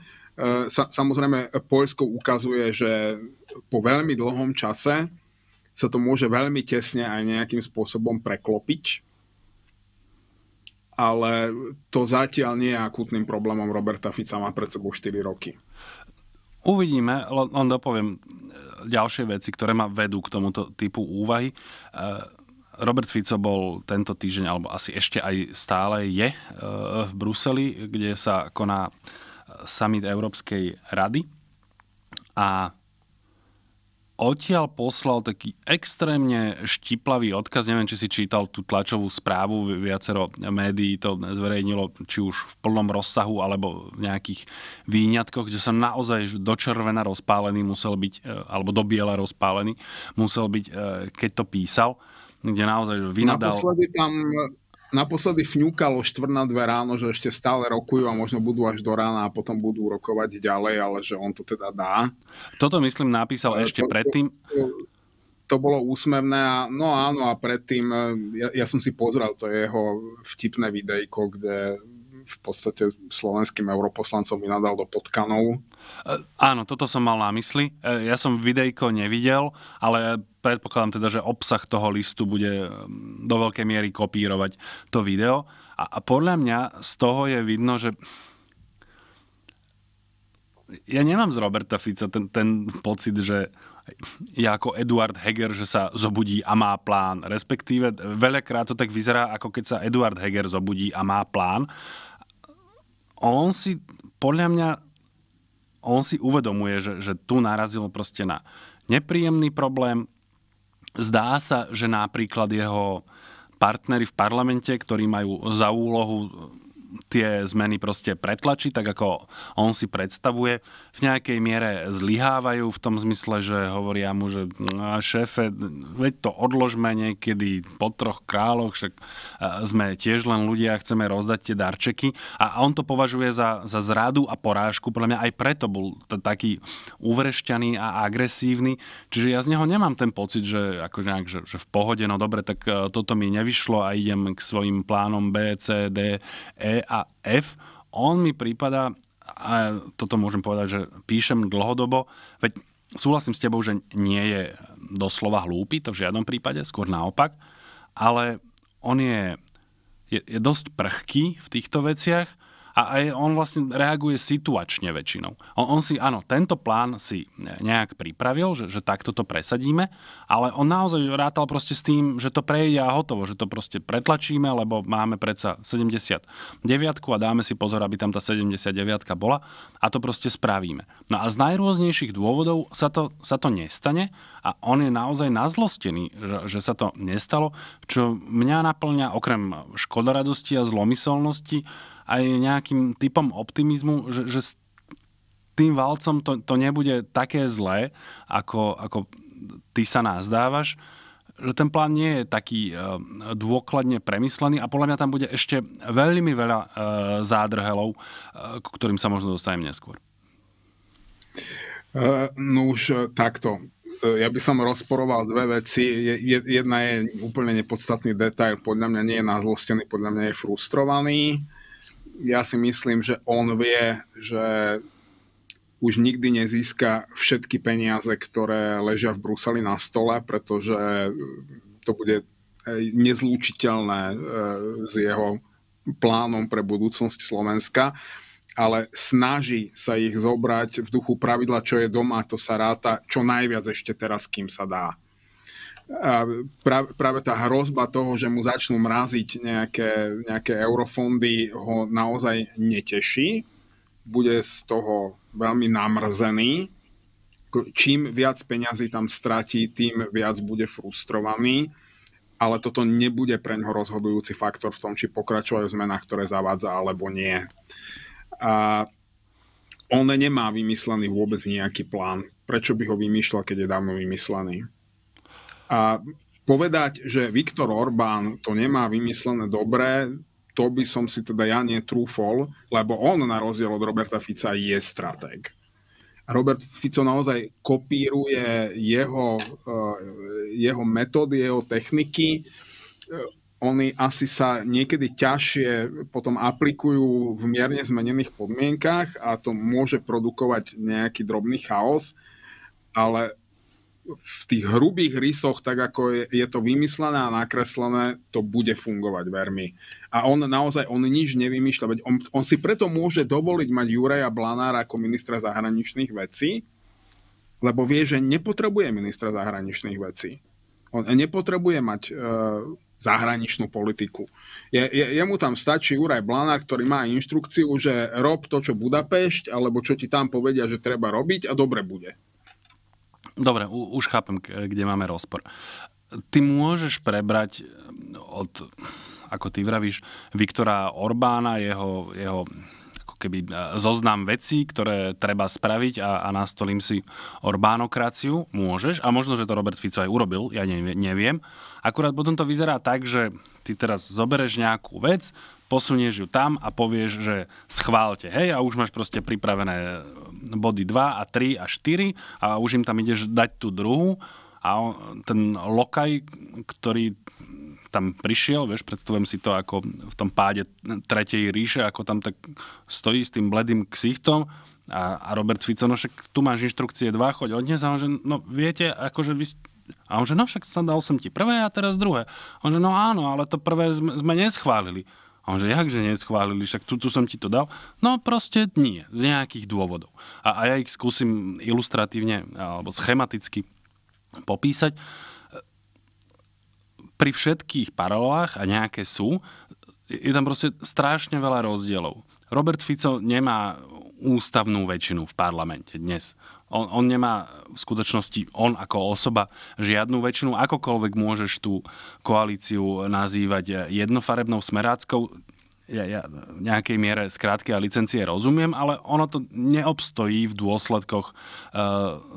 S1: sa, samozrejme, Poľsko ukazuje, že po veľmi dlhom čase sa to môže veľmi tesne aj nejakým spôsobom preklopiť, ale to
S2: zatiaľ nie je akutným problémom Roberta Fica, má pred sebou 4 roky. Uvidíme, len dopoviem e, ďalšie veci, ktoré ma vedú k tomuto typu úvahy. E, Robert Fico bol tento týždeň, alebo asi ešte aj stále je e, v Bruseli, kde sa koná summit Európskej rady. A odtiaľ poslal taký extrémne štiplavý odkaz. Neviem, či si čítal tú tlačovú správu, viacero médií to zverejnilo, či už v plnom rozsahu, alebo v nejakých výňatkoch, kde sa naozaj do červena rozpálený musel byť, e, alebo do biela rozpálený musel byť, e, keď to písal, kde naozaj vynadal... Naposledy tam
S1: naposledy fňúkalo štvrt na dve ráno, že ešte stále rokujú a možno budú až do rána a potom budú rokovať ďalej, ale že on to teda dá. Toto myslím napísal ešte to, predtým. To, to bolo úsmevné a no áno a predtým, e, ja, ja som si pozrel to jeho vtipné videjko, kde v podstate slovenským europoslancom mi nadal do potkanov.
S2: E, áno, toto som mal na mysli. E, ja som videjko nevidel, ale predpokladám teda, že obsah toho listu bude do veľkej miery kopírovať to video. A, a podľa mňa z toho je vidno, že ja nemám z Roberta Fica ten, ten pocit, že ja ako Eduard Heger, že sa zobudí a má plán. Respektíve veľakrát to tak vyzerá, ako keď sa Eduard Heger zobudí a má plán. On si, podľa mňa, on si uvedomuje, že, že tu narazil proste na nepríjemný problém, Zdá sa, že napríklad jeho partnery v parlamente, ktorí majú za úlohu tie zmeny proste pretlačí, tak ako on si predstavuje. V nejakej miere zlyhávajú v tom zmysle, že hovoria mu, že no, šéfe, veď to odložme niekedy po troch králoch, však sme tiež len ľudia, chceme rozdať tie darčeky. A on to považuje za, za zradu a porážku. Podľa mňa aj preto bol t- taký uvrešťaný a agresívny. Čiže ja z neho nemám ten pocit, že, ako nejak, že, že v pohode, no dobre, tak e, toto mi nevyšlo a idem k svojim plánom B, C, D, E a F. On mi prípada, a toto môžem povedať, že píšem dlhodobo, veď súhlasím s tebou, že nie je doslova hlúpy, to v žiadnom prípade, skôr naopak, ale on je, je, je dosť prchký v týchto veciach a aj on vlastne reaguje situačne väčšinou. On, on si, áno, tento plán si nejak pripravil, že, že takto to presadíme, ale on naozaj rátal proste s tým, že to prejde a hotovo, že to proste pretlačíme, lebo máme predsa 79 a dáme si pozor, aby tam tá 79 bola a to proste spravíme. No a z najrôznejších dôvodov sa to, sa to nestane a on je naozaj nazlostený, že, že sa to nestalo, čo mňa naplňa okrem škodoradosti a zlomyselnosti, aj nejakým typom optimizmu, že, že s tým valcom to, to nebude také zlé, ako, ako ty sa dávaš, že ten plán nie je taký e, dôkladne premyslený a podľa mňa tam bude ešte veľmi veľa e, zádrhelov, e, k ktorým sa možno dostanem neskôr.
S1: No už takto. Ja by som
S2: rozporoval dve veci. Jedna je
S1: úplne nepodstatný detail. Podľa mňa nie je nazlostený, podľa mňa je frustrovaný ja si myslím, že on vie, že už nikdy nezíska všetky peniaze, ktoré ležia v Bruseli na stole, pretože to bude e, nezlúčiteľné e, s jeho plánom pre budúcnosť Slovenska, ale snaží sa ich zobrať v duchu pravidla, čo je doma, to sa ráta čo najviac ešte teraz, kým sa dá práve, práve tá hrozba toho, že mu začnú mraziť nejaké, nejaké eurofondy, ho naozaj neteší. Bude z toho veľmi namrzený. Čím viac peňazí tam stratí, tým viac bude frustrovaný. Ale toto nebude pre ňoho rozhodujúci faktor v tom, či pokračujú v zmenách, ktoré zavádza, alebo nie. A on nemá vymyslený vôbec nejaký plán. Prečo by ho vymýšľal, keď je dávno vymyslený? A povedať, že Viktor Orbán to nemá vymyslené dobre, to by som si teda ja netrúfol, lebo on na rozdiel od Roberta Fica je stratég. Robert Fico naozaj kopíruje jeho, eh, jeho metódy, jeho techniky. Eh, oni asi sa niekedy ťažšie potom aplikujú v mierne zmenených podmienkach a to môže produkovať nejaký drobný chaos, ale v tých hrubých rysoch, tak ako je, je to vymyslené a nakreslené, to bude fungovať, vermi. A on naozaj, on nič nevymýšľa, veď on, on si preto môže dovoliť mať Juraja Blanára ako ministra zahraničných vecí, lebo vie, že nepotrebuje ministra zahraničných vecí. On nepotrebuje mať e, zahraničnú politiku. Je, je, jemu tam stačí Juraj Blanár, ktorý má inštrukciu, že rob to, čo Budapešť, alebo čo ti tam povedia, že treba robiť a dobre bude.
S2: Dobre, u, už chápem, kde máme rozpor. Ty môžeš prebrať eh, od, ako ty vravíš, Viktora Orbána, jeho, jeho keby eh, zoznam vecí, ktoré treba spraviť a, a nastolím si Orbánokraciu, môžeš. A možno, že to Robert Fico aj urobil, ja ne, neviem. Akurát potom to vyzerá tak, že ty teraz zobereš nejakú vec, posunieš ju tam a povieš, že schválte, hej, a už máš proste pripravené body 2 a 3 a 4 a už im tam ideš dať tú druhú a on, ten lokaj, ktorý tam prišiel, vieš, predstavujem si to ako v tom páde tretej ríše, ako tam tak stojí s tým bledým ksichtom a, a Robert Fico, no však tu máš inštrukcie 2, choď odnes a on že, no viete, akože vy a on že, no však som dal som ti prvé a teraz druhé. A on že, no áno, ale to prvé sme, sme neschválili. A on že, že neschválili, však tu, tu som ti to dal. No proste nie, z nejakých dôvodov. A, a ja ich skúsim ilustratívne alebo schematicky popísať. Pri všetkých paralelách, a nejaké sú, je tam proste strašne veľa rozdielov. Robert Fico nemá ústavnú väčšinu v parlamente dnes. On, on nemá v skutočnosti, on ako osoba, žiadnu väčšinu. Akokoľvek môžeš tú koalíciu nazývať eh, jednofarebnou smeráckou, ja, ja v nejakej miere skrátke a licencie rozumiem, ale ono to neobstojí v dôsledkoch e,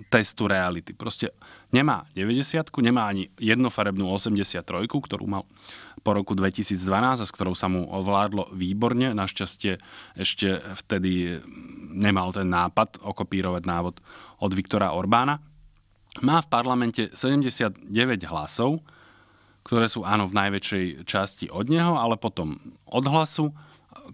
S2: testu reality. Proste nemá 90 nemá ani jednofarebnú 83 ktorú mal po roku 2012 a s ktorou sa mu ovládlo výborne. Našťastie ešte vtedy nemal ten nápad okopírovať návod od Viktora Orbána. Má v parlamente 79 hlasov, ktoré sú áno v najväčšej časti od neho, ale potom od hlasu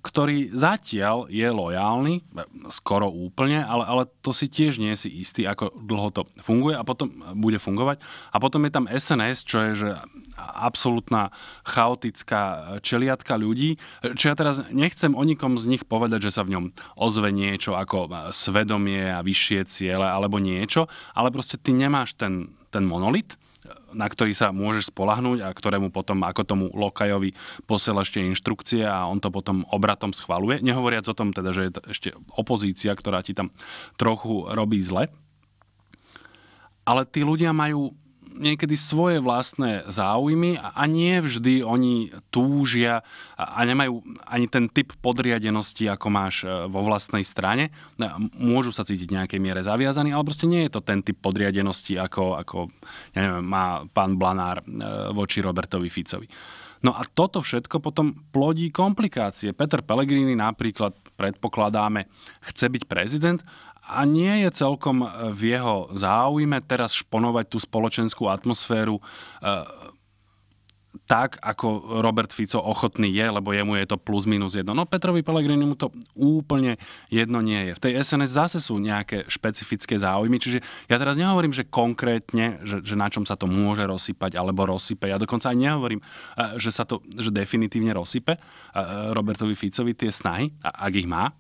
S2: ktorý zatiaľ je lojálny, skoro úplne, ale, ale to si tiež nie si istý, ako dlho to funguje a potom bude fungovať. A potom je tam SNS, čo je že absolútna chaotická čeliatka ľudí, čo ja teraz nechcem o nikom z nich povedať, že sa v ňom ozve niečo ako svedomie a vyššie ciele alebo niečo, ale proste ty nemáš ten, ten monolit, na ktorý sa môžeš spolahnúť a ktorému potom ako tomu Lokajovi posiela ešte inštrukcie a on to potom obratom schvaluje. Nehovoriac o tom teda, že je ešte opozícia, ktorá ti tam trochu robí zle. Ale tí ľudia majú niekedy svoje vlastné záujmy a nie vždy oni túžia a nemajú ani ten typ podriadenosti, ako máš e, vo vlastnej strane. No môžu sa cítiť nejakej miere zaviazaní, ale proste nie je to ten typ podriadenosti, ako, ako ja neviem, má pán Blanár e, voči Robertovi Ficovi. No a toto všetko potom plodí komplikácie. Peter Pellegrini napríklad, predpokladáme, chce byť prezident a nie je celkom e, v jeho záujme teraz šponovať tú spoločenskú atmosféru e, tak, ako Robert Fico ochotný je, lebo jemu je to plus minus jedno. No Petrovi Pellegrini mu to úplne jedno nie je. V tej SNS zase sú nejaké špecifické záujmy, čiže ja teraz nehovorím, že konkrétne, že, že na čom sa to môže rozsypať alebo rozsype. Ja dokonca aj nehovorím, e, že sa to že definitívne rozsype e, Robertovi Ficovi tie snahy, ak ich má,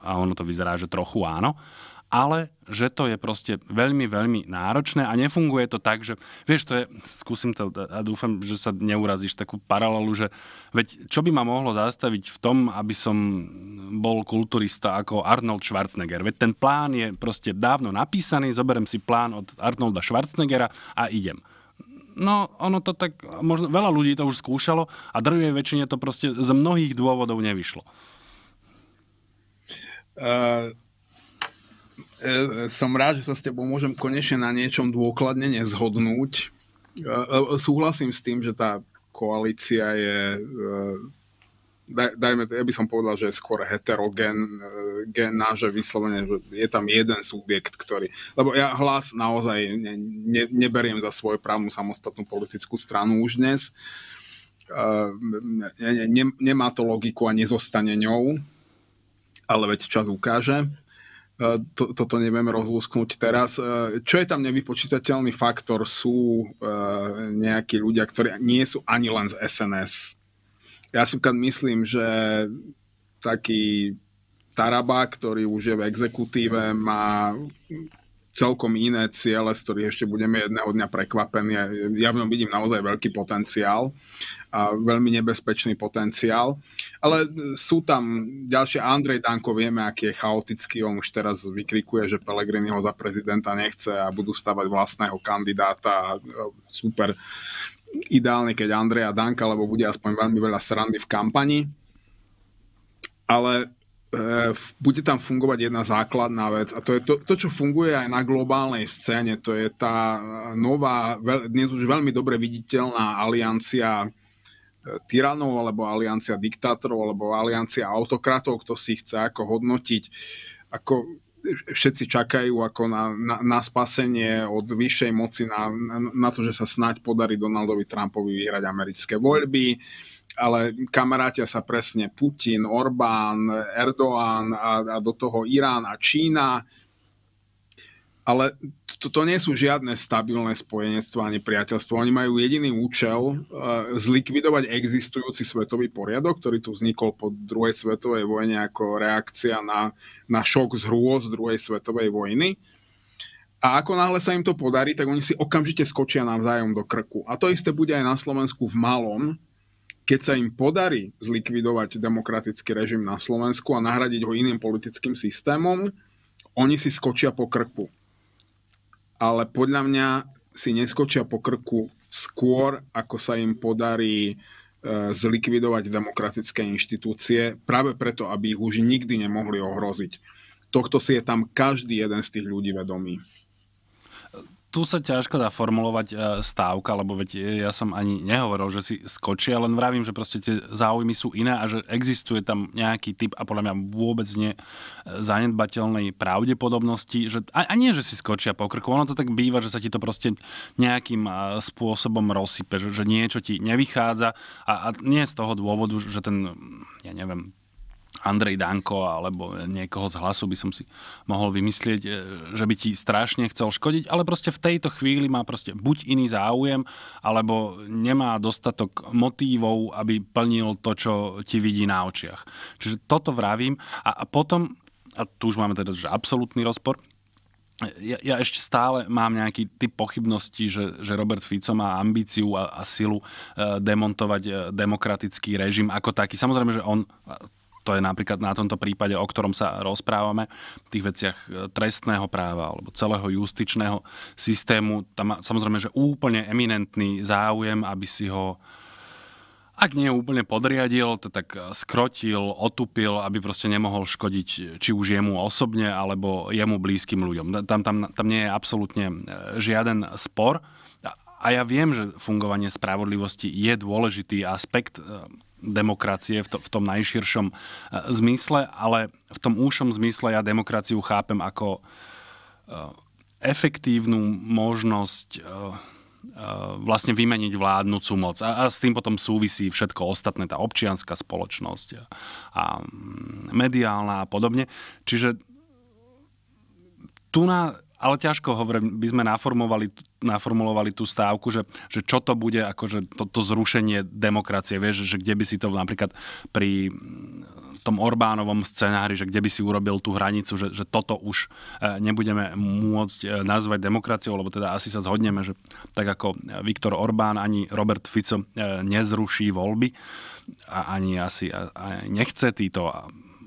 S2: a ono to vyzerá, že trochu áno, ale že to je proste veľmi, veľmi náročné a nefunguje to tak, že vieš, to je, skúsim to a dúfam, že sa neurazíš takú paralelu, že veď čo by ma mohlo zastaviť v tom, aby som bol kulturista ako Arnold Schwarzenegger. Veď ten plán je proste dávno napísaný, zoberem si plán od Arnolda Schwarzeneggera a idem. No, ono to tak, možno veľa ľudí to už skúšalo a druhé väčšine to proste z mnohých dôvodov nevyšlo. Uh E, som rád, že sa s tebou
S1: môžem konečne na niečom dôkladne nezhodnúť. E, e, súhlasím s tým, že tá koalícia je, dajme, ja by som povedal, že je skôr heterogénna, že vyslovene že je tam jeden subjekt, ktorý... Lebo ja hlas naozaj ne, ne, neberiem za svoju právnu samostatnú politickú stranu už dnes. Ne, ne, nemá to logiku a nezostane ňou, ale veď čas ukáže. E, to, toto nevieme rozlúsknuť teraz. E, čo je tam nevypočítateľný faktor? Sú e, nejakí ľudia, ktorí nie sú ani len z SNS. Ja si myslím, že taký Taraba, ktorý už je v exekutíve, má celkom iné ciele, z ktorých ešte budeme jedného dňa prekvapení. Ja v ňom vidím naozaj veľký potenciál a veľmi nebezpečný potenciál. Ale sú tam ďalšie. Andrej Danko vieme, aký je chaotický. On už teraz vykrikuje, že Pelegrini ho za prezidenta nechce a budú stavať vlastného kandidáta. E, super. Ideálne, keď Andreja Danka, lebo bude aspoň veľmi veľa srandy v kampani. Ale Eh, bude tam fungovať jedna základná vec a to je to, to, čo funguje aj na globálnej scéne, to je tá eh, nová, dnes už veľmi dobre viditeľná aliancia eh, tyranov alebo aliancia diktátorov alebo aliancia autokratov, kto si chce ako hodnotiť, ako všetci čakajú ako na, na, na spasenie od vyššej moci, na, na, na to, že sa snáď podarí Donaldovi Trumpovi vyhrať americké voľby. Uh, ale kamarátia sa presne Putin, Orbán, Erdoğan a, a do toho Irán a Čína. Ale to, to nie sú žiadne stabilné spojenectvo ani priateľstvo. Oni majú jediný účel e, zlikvidovať existujúci svetový poriadok, ktorý tu vznikol po druhej svetovej vojne ako reakcia na, na šok z hrôz druhej svetovej vojny. A ako náhle sa im to podarí, tak oni si okamžite skočia navzájom do krku. A to isté bude aj na Slovensku v malom, keď sa im podarí zlikvidovať demokratický režim na Slovensku a nahradiť ho iným politickým systémom, oni si skočia po krku. Ale podľa mňa si neskočia po krku skôr, ako sa im podarí e, zlikvidovať demokratické inštitúcie, práve preto, aby ich už nikdy nemohli ohroziť. Tohto si je tam každý jeden z tých ľudí vedomý
S2: tu sa ťažko dá formulovať e, stávka, lebo veď e, ja som ani nehovoril, že si skočia, len vravím, že proste tie záujmy sú iné a že existuje tam nejaký typ a podľa mňa vôbec nie e, zanedbateľnej pravdepodobnosti, že a, a nie, že si skočia po krku, ono to tak býva, že sa ti to proste nejakým spôsobom rozsype, že, že niečo ti nevychádza a, a nie z toho dôvodu, že ten, ja neviem, Andrej Danko alebo niekoho z hlasu by som si mohol vymyslieť, e, že by ti strašne chcel škodiť, ale proste v tejto chvíli má proste buď iný záujem, alebo nemá dostatok motívov, aby plnil to, čo ti vidí na očiach. Čiže toto vravím a, potom, a tu už máme teda že absolútny rozpor, ja, ja ešte stále mám nejaký typ pochybnosti, že, že Robert Fico má ambíciu a, a silu e, demontovať e, demokratický režim ako taký. Samozrejme, že on to je napríklad na tomto prípade, o ktorom sa rozprávame, v tých veciach e, trestného práva alebo celého justičného systému. Tam má samozrejme, že úplne eminentný záujem, aby si ho ak nie úplne podriadil, to tak e, skrotil, otupil, aby proste nemohol škodiť e, či už jemu osobne, alebo jemu blízkym ľuďom. Tam, tam, tam nie je absolútne žiaden spor. A ja viem, že fungovanie spravodlivosti je dôležitý aspekt demokracie v, to, v tom najširšom e, zmysle, ale v tom úšom zmysle ja demokraciu chápem ako e, efektívnu možnosť e, vlastne vymeniť vládnúcu moc. A, a s tým potom súvisí všetko ostatné, tá občianská spoločnosť a, a mm, mediálna a podobne. Čiže tu na, ale ťažko hovorím, by sme naformovali naformulovali tú stávku, že, že čo to bude, akože to, to zrušenie demokracie, vieš, že kde by si to napríklad pri mm, tom Orbánovom scenári, že kde by si urobil tú hranicu, že, že toto už e, nebudeme môcť e, nazvať demokraciou, lebo teda asi sa zhodneme, že tak ako e, Viktor Orbán ani Robert Fico nezruší voľby a ani asi a nechce títo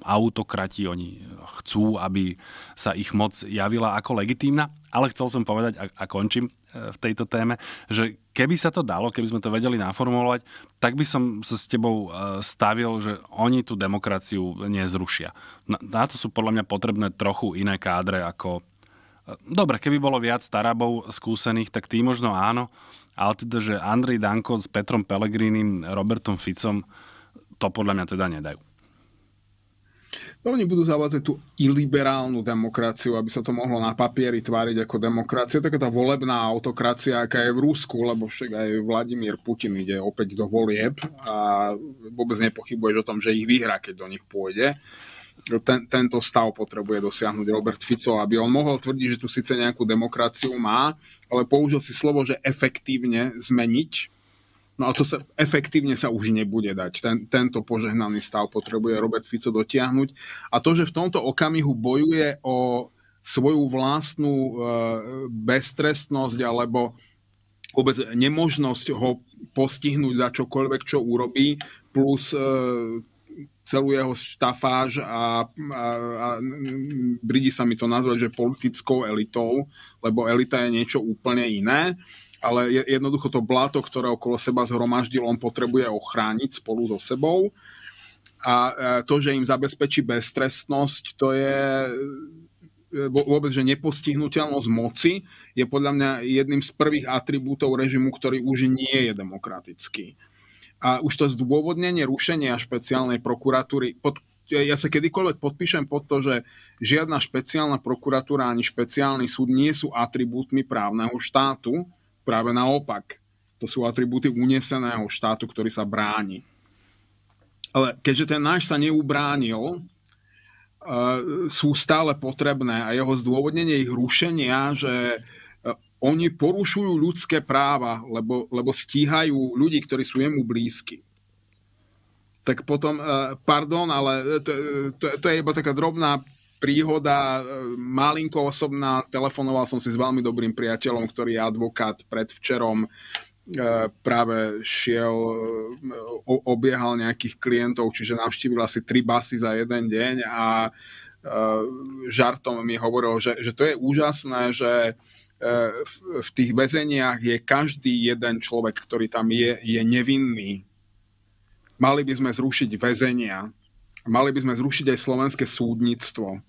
S2: autokrati, oni chcú, aby sa ich moc javila ako legitímna. Ale chcel som povedať, a, a končím, v tejto téme, že keby sa to dalo, keby sme to vedeli naformulovať, tak by som sa s tebou e, stavil, že oni tú demokraciu nezrušia. Na, to sú podľa mňa potrebné trochu iné kádre ako... E, dobre, keby bolo viac starabov skúsených, tak tým možno áno, ale teda, že Andrej Danko s Petrom Pelegrínim, Robertom Ficom, to podľa mňa teda nedajú.
S1: No, oni budú zavádzať tú iliberálnu demokraciu, aby sa to mohlo na papieri tváriť ako demokracia. Taká tá volebná autokracia, aká je v Rusku, lebo však aj Vladimír Putin ide opäť do volieb a vôbec nepochybuješ o tom, že ich vyhrá, keď do nich pôjde. Ten, tento stav potrebuje dosiahnuť Robert Fico, aby on mohol tvrdiť, že tu síce nejakú demokraciu má, ale použil si slovo, že efektívne zmeniť No a to sa efektívne sa už nebude dať. Ten, tento požehnaný stav potrebuje Robert Fico dotiahnuť. A to, že v tomto okamihu bojuje o svoju vlastnú e, beztrestnosť alebo vôbec nemožnosť ho postihnúť za čokoľvek, čo urobí, plus e, celú jeho štafáž a, a, a brídi sa mi to nazvať, že politickou elitou, lebo elita je niečo úplne iné. E, ale jednoducho to bláto, ktoré okolo seba zhromaždil, on potrebuje ochrániť spolu so sebou. A e, to, že im zabezpečí beztrestnosť, to je e, vôbec, že nepostihnutelnosť moci je podľa mňa jedným z prvých atribútov režimu, ktorý už nie je demokratický. A už to zdôvodnenie rušenia špeciálnej prokuratúry, pod, ja sa kedykoľvek podpíšem pod to, že žiadna špeciálna prokuratúra ani špeciálny súd nie sú atribútmi právneho štátu, Práve naopak, to sú atribúty uneseného štátu, ktorý sa bráni. Ale keďže ten náš sa neubránil, e, sú stále potrebné a jeho zdôvodnenie ich rušenia, že e, oni porušujú ľudské práva, lebo, lebo stíhajú ľudí, ktorí sú jemu blízki. Tak potom, e, pardon, ale to, to, to je iba taká drobná príhoda, e, malinko osobná, telefonoval som si s veľmi dobrým priateľom, ktorý je advokát predvčerom, e, práve šiel, e, obiehal nejakých klientov, čiže navštívil asi tri basy za jeden deň a žartom mi hovoril, že, že to je úžasné, že v tých väzeniach je každý jeden človek, ktorý tam je, je nevinný. Mali by sme zrušiť väzenia. Mali by sme zrušiť aj slovenské súdnictvo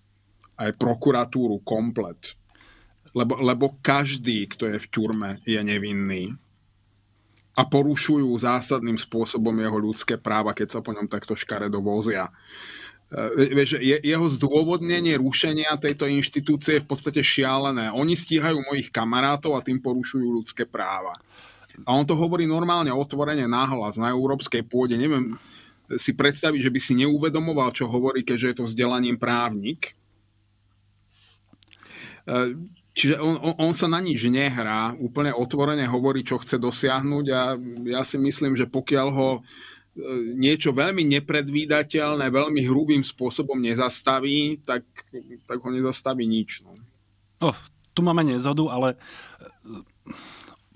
S1: aj prokuratúru komplet. Lebo, lebo každý, kto je v ťurme, je nevinný. A porušujú zásadným spôsobom jeho ľudské práva, keď sa po ňom takto škaredo vozia. E, jeho zdôvodnenie rušenia tejto inštitúcie je v podstate šialené. Oni stíhajú mojich kamarátov a tým porušujú ľudské práva. A on to hovorí normálne otvorene náhlas na európskej pôde. Neviem si predstaviť, že by si neuvedomoval, čo hovorí, keďže je to vzdelaním právnik Eh, čiže on, on, on sa na nič nehrá, úplne otvorene hovorí, čo chce dosiahnuť a ja si myslím, že pokiaľ ho eh, niečo veľmi nepredvídateľné, veľmi hrubým spôsobom nezastaví, tak, tak ho nezastaví nič. No.
S2: Oh, tu máme nezhodu, ale eh,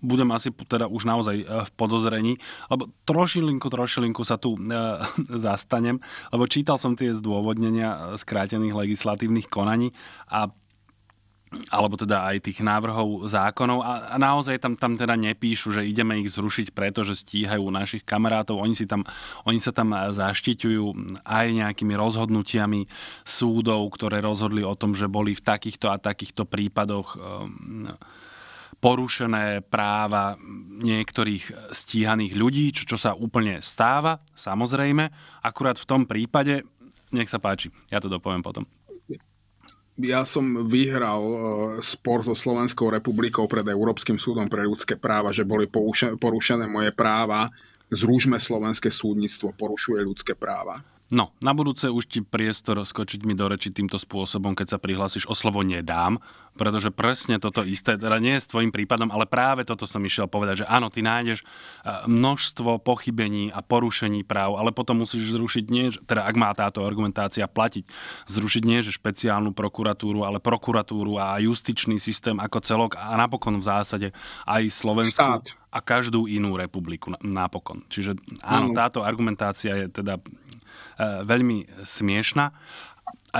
S2: budem asi teda už naozaj v podozrení, lebo trošilinku, trošilinku sa tu e, [LAUGHS] zastanem, lebo čítal som tie zdôvodnenia skrátených legislatívnych konaní a alebo teda aj tých návrhov zákonov a, a naozaj tam, tam teda nepíšu, že ideme ich zrušiť preto, že stíhajú našich kamarátov, oni, si tam, oni sa tam zaštiťujú aj nejakými rozhodnutiami súdov, ktoré rozhodli o tom, že boli v takýchto a takýchto prípadoch ehm, porušené práva niektorých stíhaných ľudí, čo, čo sa úplne stáva, samozrejme, akurát v tom prípade, nech sa páči, ja to dopoviem potom
S1: ja som vyhral e, spor so Slovenskou republikou pred Európskym súdom pre ľudské práva, že boli porušené moje práva. Zrúžme slovenské súdnictvo, porušuje ľudské práva.
S2: No, na budúce už ti priestor skočiť mi do reči týmto spôsobom, keď sa prihlásiš o slovo nedám, pretože presne toto isté, teda nie je s tvojim prípadom, ale práve toto som išiel povedať, že áno, ty nájdeš eh, množstvo pochybení a porušení práv, ale potom musíš zrušiť nie, teda ak má táto argumentácia platiť, zrušiť nie, že špeciálnu prokuratúru, ale prokuratúru a justičný systém ako celok a napokon v zásade aj Slovensku. Štát a každú inú republiku napokon. Čiže áno, táto argumentácia je teda E, veľmi smiešna. A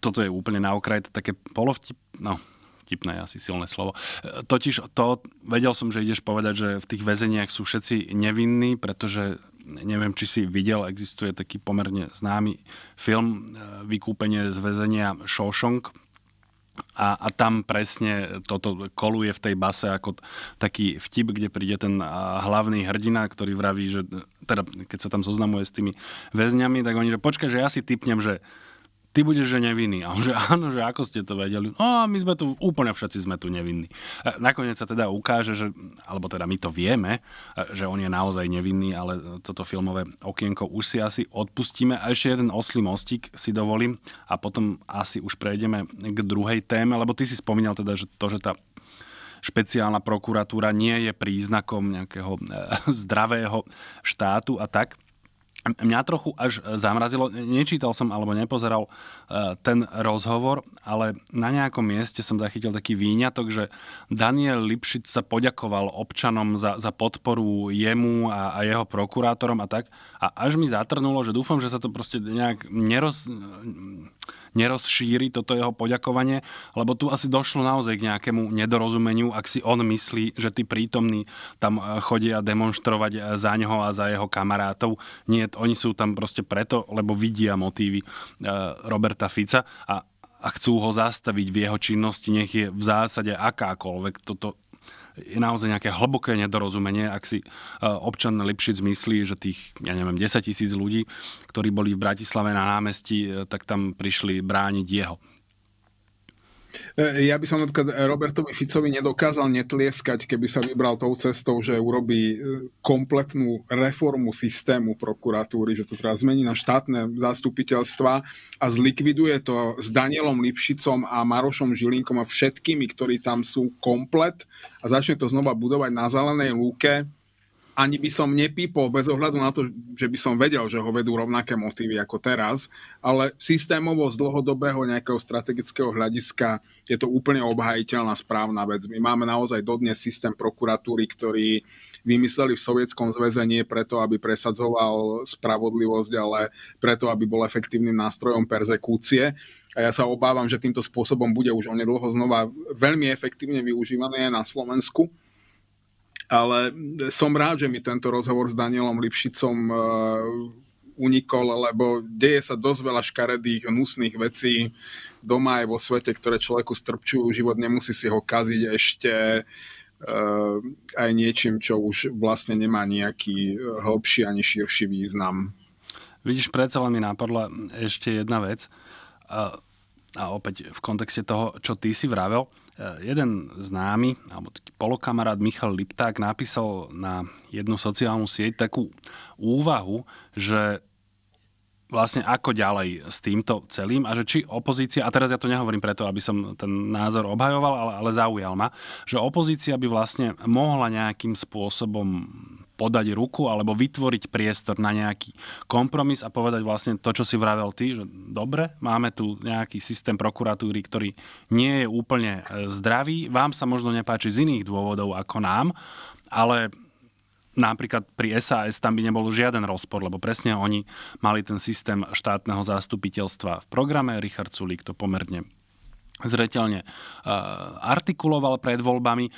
S2: toto je úplne na okraj, také polovtip, no, vtipné, asi silné slovo. E, totiž to, vedel som, že ideš povedať, že v tých väzeniach sú všetci nevinní, pretože neviem, či si videl, existuje taký pomerne známy film e, Vykúpenie z väzenia Shawshank, a, a tam presne toto koluje v tej base ako taký vtip, kde príde ten hlavný hrdina, ktorý vraví, že e, teda keď sa tam zoznamuje s tými väzňami, tak oni, že počkaj, že ja si typnem, že ty budeš že nevinný. A on že áno, že ako ste to vedeli? No my sme tu, úplne všetci sme tu nevinní. nakoniec sa teda ukáže, že, alebo teda my to vieme, že on je naozaj nevinný, ale toto filmové okienko už si asi odpustíme. A ešte jeden oslý mostík si dovolím a potom asi už prejdeme k druhej téme, lebo ty si spomínal teda, že to, že tá špeciálna prokuratúra nie je príznakom nejakého eh, [LAUGHS] zdravého štátu a tak. Mňa trochu až e, zamrazilo, nečítal som alebo nepozeral e, ten rozhovor, ale na nejakom mieste som zachytil taký výňatok, že Daniel Lipšic sa poďakoval občanom za, za podporu jemu a, a jeho prokurátorom a tak. A až mi zatrnulo, že dúfam, že sa to proste nejak neroz nerozšíri toto jeho poďakovanie, lebo tu asi došlo naozaj k nejakému nedorozumeniu, ak si on myslí, že tí prítomní tam e, chodia demonstrovať e, za neho a za jeho kamarátov. Nie, oni sú tam proste preto, lebo vidia motívy e, Roberta Fica a a chcú ho zastaviť v jeho činnosti, nech je v zásade akákoľvek. Toto je naozaj nejaké hlboké nedorozumenie, ak si e, občan Lipšic myslí, že tých, ja neviem, 10 tisíc ľudí, ktorí boli v Bratislave na námestí, e, tak tam prišli brániť jeho.
S1: E, ja by som napríklad Robertovi Ficovi nedokázal netlieskať, keby sa vybral tou cestou, že urobí e, kompletnú reformu systému prokuratúry, že to teraz zmení na štátne zastupiteľstva a zlikviduje to s Danielom Lipšicom a Marošom Žilinkom a všetkými, ktorí tam sú komplet a začne to znova budovať na zelenej lúke ani by som nepípol bez ohľadu na to, že by som vedel, že ho vedú rovnaké motívy ako teraz, ale systémovo z dlhodobého nejakého strategického hľadiska je to úplne obhajiteľná správna vec. My máme naozaj dodnes systém prokuratúry, ktorý vymysleli v Sovietskom zväze nie preto, aby presadzoval spravodlivosť, ale preto, aby bol efektívnym nástrojom perzekúcie. A ja sa obávam, že týmto spôsobom bude už onedlho znova veľmi efektívne využívané na Slovensku. Ale som rád, že mi tento rozhovor s Danielom Lipšicom eh, unikol, lebo deje sa dosť veľa škaredých, nusných vecí doma aj vo svete, ktoré človeku strpčujú život, nemusí si ho kaziť ešte eh, aj niečím, čo už vlastne nemá nejaký eh, hlbší
S2: ani širší význam. Vidíš, predsa len mi napadla ešte jedna vec. A opäť v kontexte toho, čo ty si vravel. E, jeden známy, alebo taký polokamarát Michal Lipták napísal na jednu sociálnu sieť takú úvahu, že vlastne ako ďalej s týmto celým a že či opozícia, a teraz ja to nehovorím preto, aby som ten názor obhajoval, ale, ale zaujal ma, že opozícia by vlastne mohla nejakým spôsobom podať ruku alebo vytvoriť priestor na nejaký kompromis a povedať vlastne to, čo si vravel ty, že dobre, máme tu nejaký systém prokuratúry, ktorý nie je úplne e, zdravý, vám sa možno nepáči z iných dôvodov ako nám, ale napríklad pri SAS tam by nebol žiaden rozpor, lebo presne oni mali ten systém štátneho zastupiteľstva v programe, Richard Sulík to pomerne zreteľne eh, artikuloval pred voľbami, eh,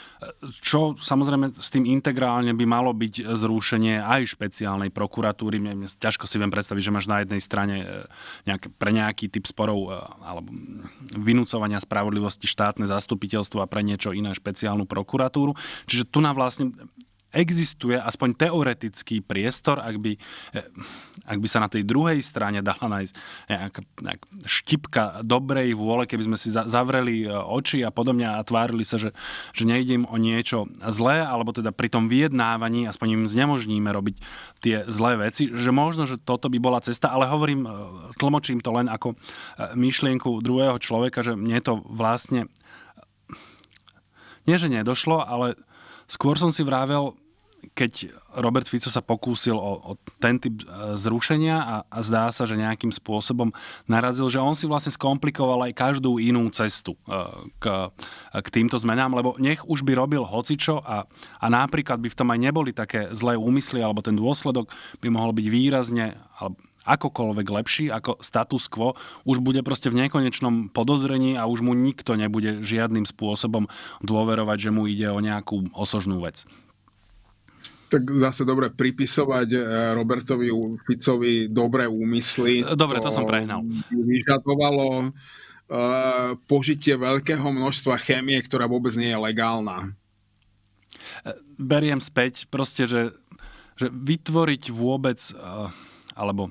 S2: čo samozrejme s tým integrálne by malo byť eh, zrušenie aj špeciálnej prokuratúry. Mne, mne ťažko si viem predstaviť, že máš na jednej strane nejak, pre nejaký typ sporov alebo hm, vynúcovania spravodlivosti štátne zastupiteľstvo a pre niečo iné špeciálnu prokuratúru. Čiže tu na vlastne existuje aspoň teoretický priestor, ak by, eh, ak by sa na tej druhej strane dala nájsť nejaká, nejak štipka dobrej vôle, keby sme si zavreli eh, oči a podobne a tvárili sa, že, že nejde im o niečo zlé, alebo teda pri tom vyjednávaní aspoň im znemožníme robiť tie zlé veci, že možno, že toto by bola cesta, ale hovorím, eh, tlmočím to len ako myšlienku druhého človeka, že mne to vlastne nie, že nedošlo, ale skôr som si vravel, keď Robert Fico sa pokúsil o, o ten typ e, zrušenia a, a zdá sa, že nejakým spôsobom narazil, že on si vlastne skomplikoval aj každú inú cestu e, k, k týmto zmenám, lebo nech už by robil hocičo a, a napríklad by v tom aj neboli také zlé úmysly, alebo ten dôsledok by mohol byť výrazne alebo akokoľvek lepší ako status quo, už bude proste v nekonečnom podozrení a už mu nikto nebude žiadnym spôsobom dôverovať, že mu ide o nejakú osožnú vec
S1: tak zase dobre pripisovať eh, Robertovi Ficovi dobré úmysly. Dobre, to, to som prehnal. Vyžadovalo uh, požitie veľkého množstva chémie, ktorá vôbec nie je legálna.
S2: Eh, beriem späť proste, že, že vytvoriť vôbec, uh, alebo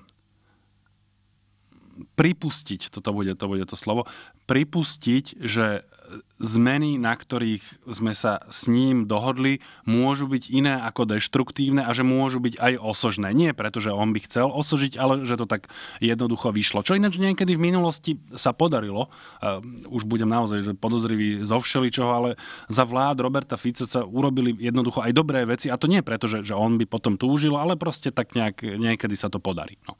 S2: pripustiť, toto bude to, bude to slovo, pripustiť, že zmeny, na ktorých sme sa s ním dohodli, môžu byť iné ako deštruktívne a že môžu byť aj osožné. Nie preto, že on by chcel osožiť, ale že to tak jednoducho vyšlo. Čo ináč niekedy v minulosti sa podarilo, uh, už budem naozaj že podozrivý zo všeličoho, ale za vlád Roberta Fica sa urobili jednoducho aj dobré veci a to nie preto, že, že on by potom túžil, ale proste tak nejak, niekedy sa to podarí. No.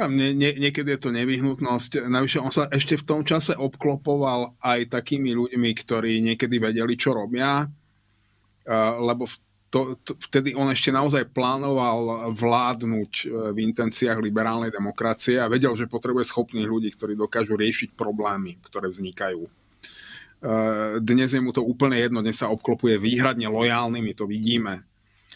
S1: Nie, nie, niekedy je to nevyhnutnosť. Navyše on sa ešte v tom čase obklopoval aj takými ľuďmi, ktorí niekedy vedeli, čo robia, lebo to, to, vtedy on ešte naozaj plánoval vládnuť e, v intenciách liberálnej demokracie a vedel, že potrebuje schopných ľudí, ktorí dokážu riešiť problémy, ktoré vznikajú. E, dnes je mu to úplne jedno, dnes sa obklopuje výhradne lojálnymi, to vidíme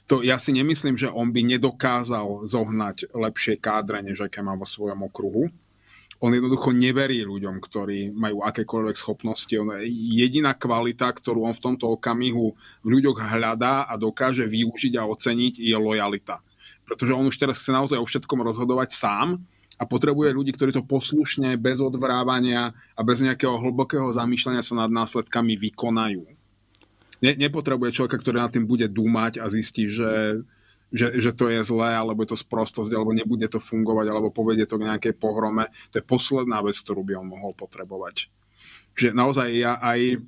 S1: to ja si nemyslím, že on by nedokázal zohnať lepšie kádre, než aké má vo svojom okruhu. On jednoducho neverí ľuďom, ktorí majú akékoľvek schopnosti. On, jediná kvalita, ktorú on v tomto okamihu v ľuďoch hľadá a dokáže využiť a oceniť, je lojalita. Pretože on už teraz chce naozaj o všetkom rozhodovať sám a potrebuje ľudí, ktorí to poslušne, bez odvrávania a bez nejakého hlbokého zamýšľania sa nad následkami vykonajú ne, nepotrebuje človeka, ktorý nad tým bude dúmať a zistí, že, že, že to je zlé, alebo je to sprostosť, alebo nebude to fungovať, alebo povedie to k nejakej pohrome. To je posledná vec, ktorú by on mohol potrebovať. Čiže naozaj ja aj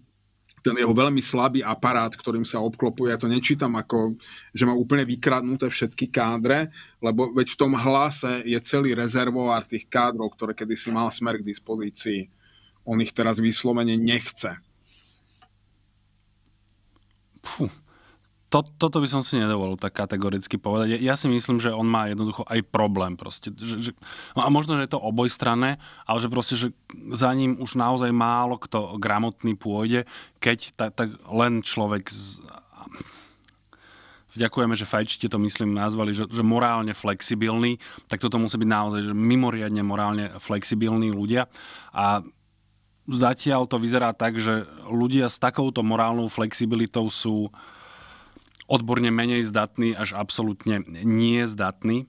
S1: ten jeho veľmi slabý aparát, ktorým sa obklopuje. Ja to nečítam ako, že má úplne vykradnuté všetky kádre, lebo veď v tom hlase je celý rezervoár tých kádrov, ktoré kedysi mal smer k dispozícii. On ich teraz vyslovene nechce.
S2: Pfú. To, toto by som si nedovolil tak kategoricky povedať. Ja, ja si myslím, že on má jednoducho aj problém proste. Že, že, no a možno, že je to obojstranné, ale že proste, že za ním už naozaj málo kto gramotný pôjde, keď tak, tak len človek z... Ďakujeme, že fajčite to myslím nazvali, že, že morálne flexibilní, tak toto musí byť naozaj že mimoriadne morálne flexibilní ľudia a zatiaľ to vyzerá tak, že ľudia s takouto morálnou flexibilitou sú odborne menej zdatní, až absolútne nie zdatní.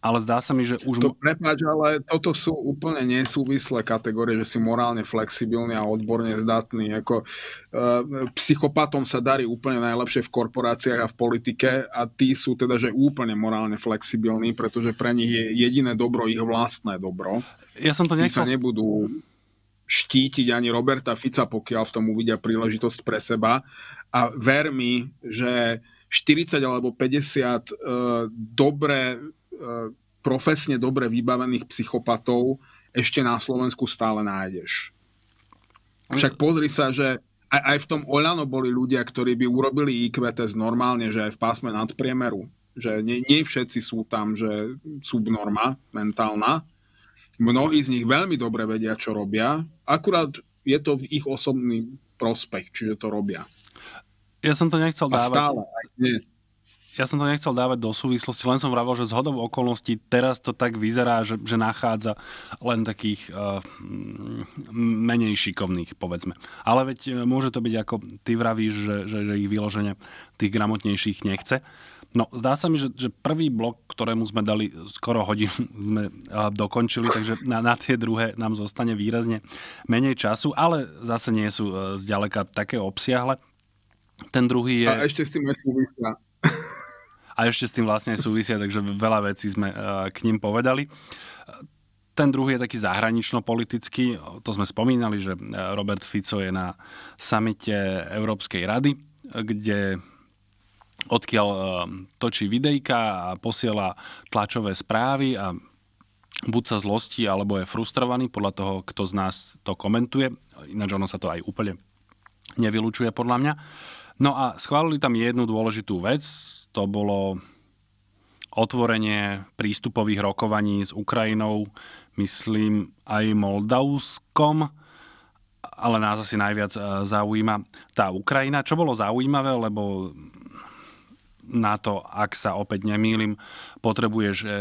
S2: Ale zdá sa mi, že už... To prepáč, ale toto sú úplne
S1: nesúvislé kategórie, že si morálne flexibilný a odborne zdatný. Jako, e, eh, psychopatom sa darí úplne najlepšie v korporáciách a v politike a tí sú teda, že úplne morálne flexibilní, pretože pre nich je jediné dobro ich vlastné dobro. Ja som to nechcel... Tí sa nebudú štítiť ani Roberta Fica, pokiaľ v tom uvidia príležitosť pre seba. A ver mi, že 40 alebo 50 e, dobre, e, profesne dobre vybavených psychopatov ešte na Slovensku stále nájdeš. Však pozri sa, že aj, aj v tom Oľano boli ľudia, ktorí by urobili IQ test normálne, že aj v pásme nadpriemeru. Že nie, nie všetci sú tam, že sú norma mentálna, Mnohí z nich veľmi dobre vedia, čo robia, akurát je to v ich osobný prospech, čiže to robia.
S2: Ja som to nechcel dávať. stále, aj dnes ja som to nechcel dávať do súvislosti, len som vravel, že z hodov okolností teraz to tak vyzerá, že, že nachádza len takých uh, menej šikovných, povedzme. Ale veď eh, môže to byť, ako ty vravíš, že, že, že ich vyloženie tých gramotnejších nechce. Uh, No, zdá sa mi, že, že prvý blok, ktorému sme dali skoro hodinu, [LAUGHS] sme dokončili, takže na, na tie druhé nám zostane výrazne menej času, ale zase nie sú e, zďaleka také obsiahle. Ten druhý je... A
S1: ešte s tým súvisia. [LAUGHS]
S2: A ešte s tým vlastne súvisia, takže veľa vecí sme e, k ním povedali. Ten druhý je taký zahranično-politický. To sme spomínali, že e, Robert Fico je na samite Európskej rady, kde odkiaľ eh, točí videjka a posiela tlačové správy a buď sa zlostí, alebo je frustrovaný podľa toho, kto z nás to komentuje. Ináč ono sa to aj úplne nevylučuje podľa mňa. No a schválili tam jednu dôležitú vec, to bolo otvorenie prístupových rokovaní s Ukrajinou, myslím aj Moldavskom, ale nás asi najviac eh, zaujíma tá Ukrajina. Čo bolo zaujímavé, lebo na to, ak sa opäť nemýlim, potrebuješ eh,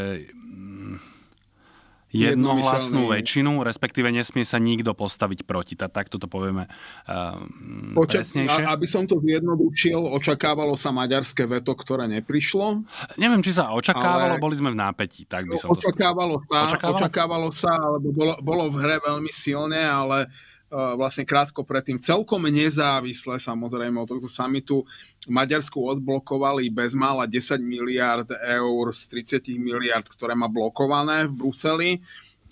S2: jednohlasnú väčšinu, respektíve nesmie sa nikto postaviť proti. Tak, takto to povieme eh, Oča- presnejšie. aby
S1: som to zjednodušil, očakávalo sa maďarské veto, ktoré neprišlo. Neviem, či sa
S2: očakávalo, ale... boli sme v nápetí, tak by som
S1: očakávalo to sa, očakávalo? očakávalo sa, alebo bolo, bolo v hre veľmi silne, ale uh, Eh, vlastne krátko predtým celkom nezávisle samozrejme od tohto samitu Maďarsku odblokovali bez mála 10 miliard eur z 30 miliard, ktoré má blokované v Bruseli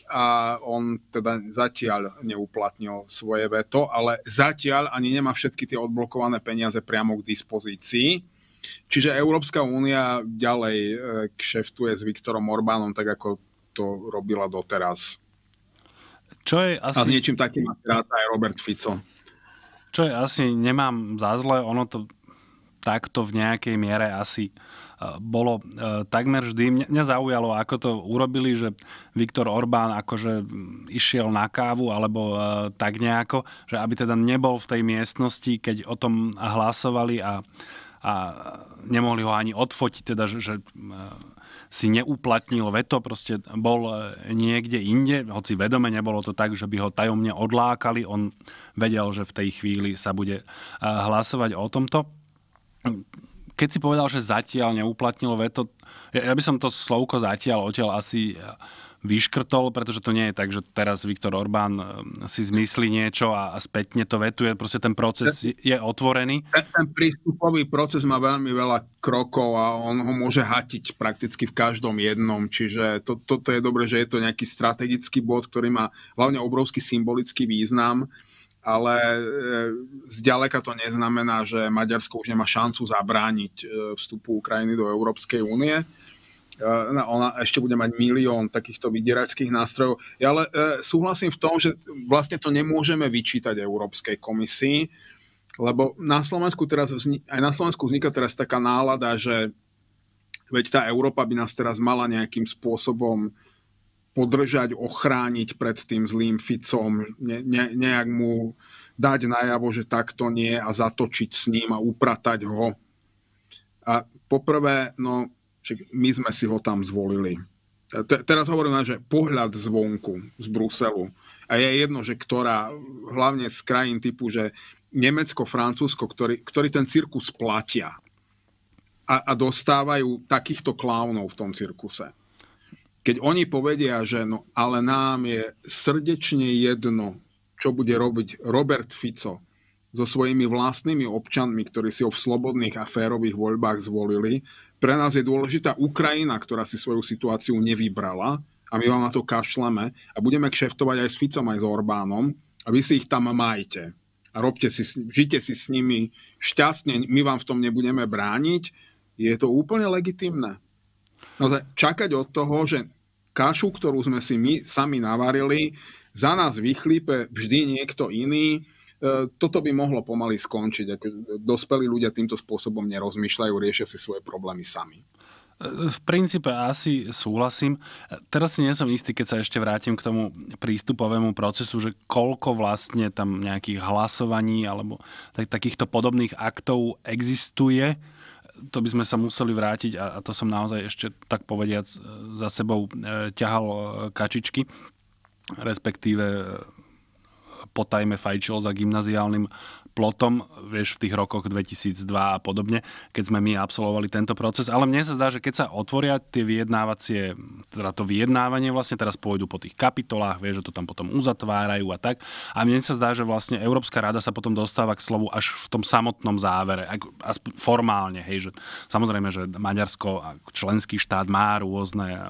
S1: a on teda zatiaľ neuplatnil svoje veto, ale zatiaľ ani nemá všetky tie odblokované peniaze priamo k dispozícii. Čiže Európska únia ďalej eh, kšeftuje s Viktorom Orbánom, tak ako to robila doteraz.
S2: Čo je asi... A s
S1: niečím takým ráta aj Robert Fico.
S2: Čo je asi, nemám za zle, ono to takto v nejakej miere asi e, bolo e, takmer vždy. Mňa zaujalo, ako to urobili, že Viktor Orbán akože išiel na kávu alebo e, tak nejako, že aby teda nebol v tej miestnosti, keď o tom hlasovali a, a nemohli ho ani odfotiť, teda že, že si neuplatnil veto, proste bol e, niekde inde, hoci vedome nebolo to tak, že by ho tajomne odlákali, on vedel, že v tej chvíli sa bude e, hlasovať o tomto. Keď si povedal, že zatiaľ neuplatnil veto, ja by som to slovko zatiaľ odtiaľ asi vyškrtol, pretože to nie je tak, že teraz Viktor Orbán um, si zmyslí niečo a, spätne to vetuje. Proste ten proces je otvorený. Ten prístupový proces má veľmi veľa krokov a on ho môže hatiť prakticky
S1: v každom jednom. Čiže to, toto je dobre, že je to nejaký strategický bod, ktorý má hlavne obrovský symbolický význam ale e, zďaleka to neznamená, že Maďarsko už nemá šancu zabrániť e, vstupu Ukrajiny do Európskej únie. No, ona ešte bude mať milión takýchto vydierackých nástrojov. Ja ale e, súhlasím v tom, že vlastne to nemôžeme vyčítať Európskej komisii, lebo na Slovensku teraz vzni- aj na Slovensku vzniká teraz taká nálada, že veď tá Európa by nás teraz mala nejakým spôsobom podržať, ochrániť pred tým zlým Ficom, ne, ne, nejak mu dať najavo, že takto nie a zatočiť s ním a upratať ho. A poprvé, no Čiže my sme si ho tam zvolili. Te, teraz hovorím, že pohľad zvonku, z Bruselu. A je jedno, že ktorá, hlavne z krajín typu, že Nemecko, Francúzsko, ktorý ktorý ten cirkus platia a, a dostávajú takýchto klaunov v tom cirkuse. Keď oni povedia, že no ale nám je srdečne jedno, čo bude robiť Robert Fico so svojimi vlastnými občanmi, ktorí si ho v slobodných a férových voľbách zvolili, pre nás je dôležitá Ukrajina, ktorá si svoju situáciu nevybrala a my vám na to kašleme a budeme kšeftovať aj s Ficom, aj s Orbánom a vy si ich tam majte a robte si, žite si s nimi šťastne, my vám v tom nebudeme brániť, je to úplne legitimné. No, čakať od toho, že kašu, ktorú sme si my sami navarili, za nás vychlípe vždy niekto iný, E, toto by mohlo pomaly skončiť. Ako dospelí ľudia týmto spôsobom nerozmýšľajú, riešia si svoje problémy sami. E,
S2: v princípe asi súhlasím. Teraz si nie som istý, keď sa ešte vrátim k tomu prístupovému procesu, že koľko vlastne tam nejakých hlasovaní alebo tak, takýchto podobných aktov existuje. To by sme sa museli vrátiť a, a to som naozaj ešte, tak povediac, e, za sebou e, ťahal kačičky, respektíve potajme fajčil za gymnaziálnym plotom, vieš, v tých rokoch 2002 a podobne, keď sme my absolvovali tento proces. Ale mne sa zdá, že keď sa otvoria tie vyjednávacie, teda to vyjednávanie vlastne teraz pôjdu po tých kapitolách, vieš, že to tam potom uzatvárajú a tak. A mne sa zdá, že vlastne Európska rada sa potom dostáva k slovu až v tom samotnom závere, aspoň formálne, hej, že samozrejme, že Maďarsko členský štát má rôzne e,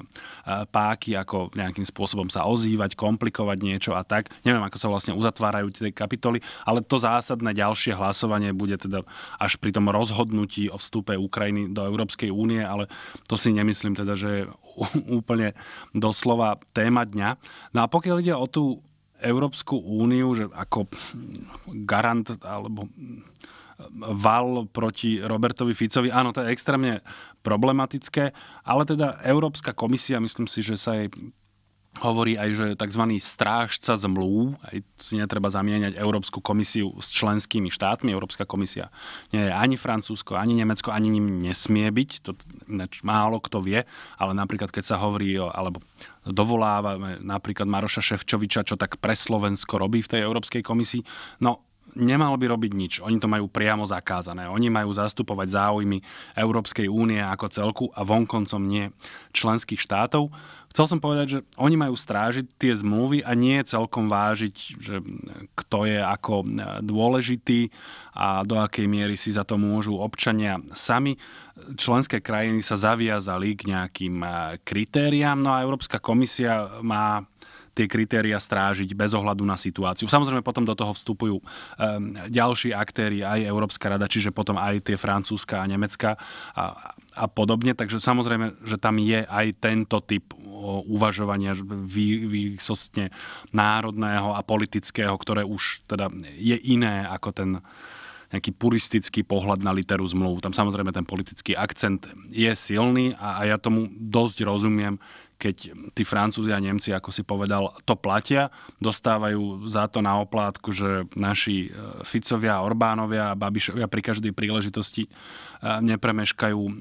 S2: páky, ako nejakým spôsobom sa ozývať, komplikovať niečo a tak. Neviem, ako sa vlastne uzatvárajú tie kapitoly, ale to zásadné ďalšie hlasovanie bude teda až pri tom rozhodnutí o vstupe Ukrajiny do Európskej únie, ale to si nemyslím teda, že je [LAUGHS] úplne doslova téma dňa. No a pokiaľ ide o tú Európsku úniu, že ako garant alebo val proti Robertovi Ficovi. Áno, to je extrémne problematické, ale teda Európska komisia, myslím si, že sa jej hovorí aj, že tzv. strážca zmluv, aj si netreba zamieňať Európsku komisiu s členskými štátmi, Európska komisia nie je ani Francúzsko, ani Nemecko, ani ním nesmie byť, to málo kto vie, ale napríklad keď sa hovorí, o, alebo dovolávame napríklad Maroša Ševčoviča, čo tak pre Slovensko robí v tej Európskej komisii, no nemal by robiť nič. Oni to majú priamo zakázané. Oni majú zastupovať záujmy Európskej únie ako celku a vonkoncom nie členských štátov. Chcel som povedať, že oni majú strážiť tie zmluvy a nie celkom vážiť, že kto je ako dôležitý a do akej miery si za to môžu občania sami. Členské krajiny sa zaviazali k nejakým e, kritériám, no a Európska komisia má tie kritéria strážiť bez ohľadu na situáciu. Samozrejme potom do toho vstupujú um, ďalší aktéry, aj Európska rada, čiže potom aj tie francúzska a nemecká a, a podobne. Takže samozrejme, že tam je aj tento typ uvažovania vý, výsostne národného a politického, ktoré už teda je iné ako ten nejaký puristický pohľad na literu zmluv. Tam samozrejme ten politický akcent je silný a, a ja tomu dosť rozumiem, keď tí Francúzi a Nemci, ako si povedal, to platia, dostávajú za to na oplátku, že naši e, Ficovia, Orbánovia a Babišovia pri každej príležitosti e, nepremeškajú e,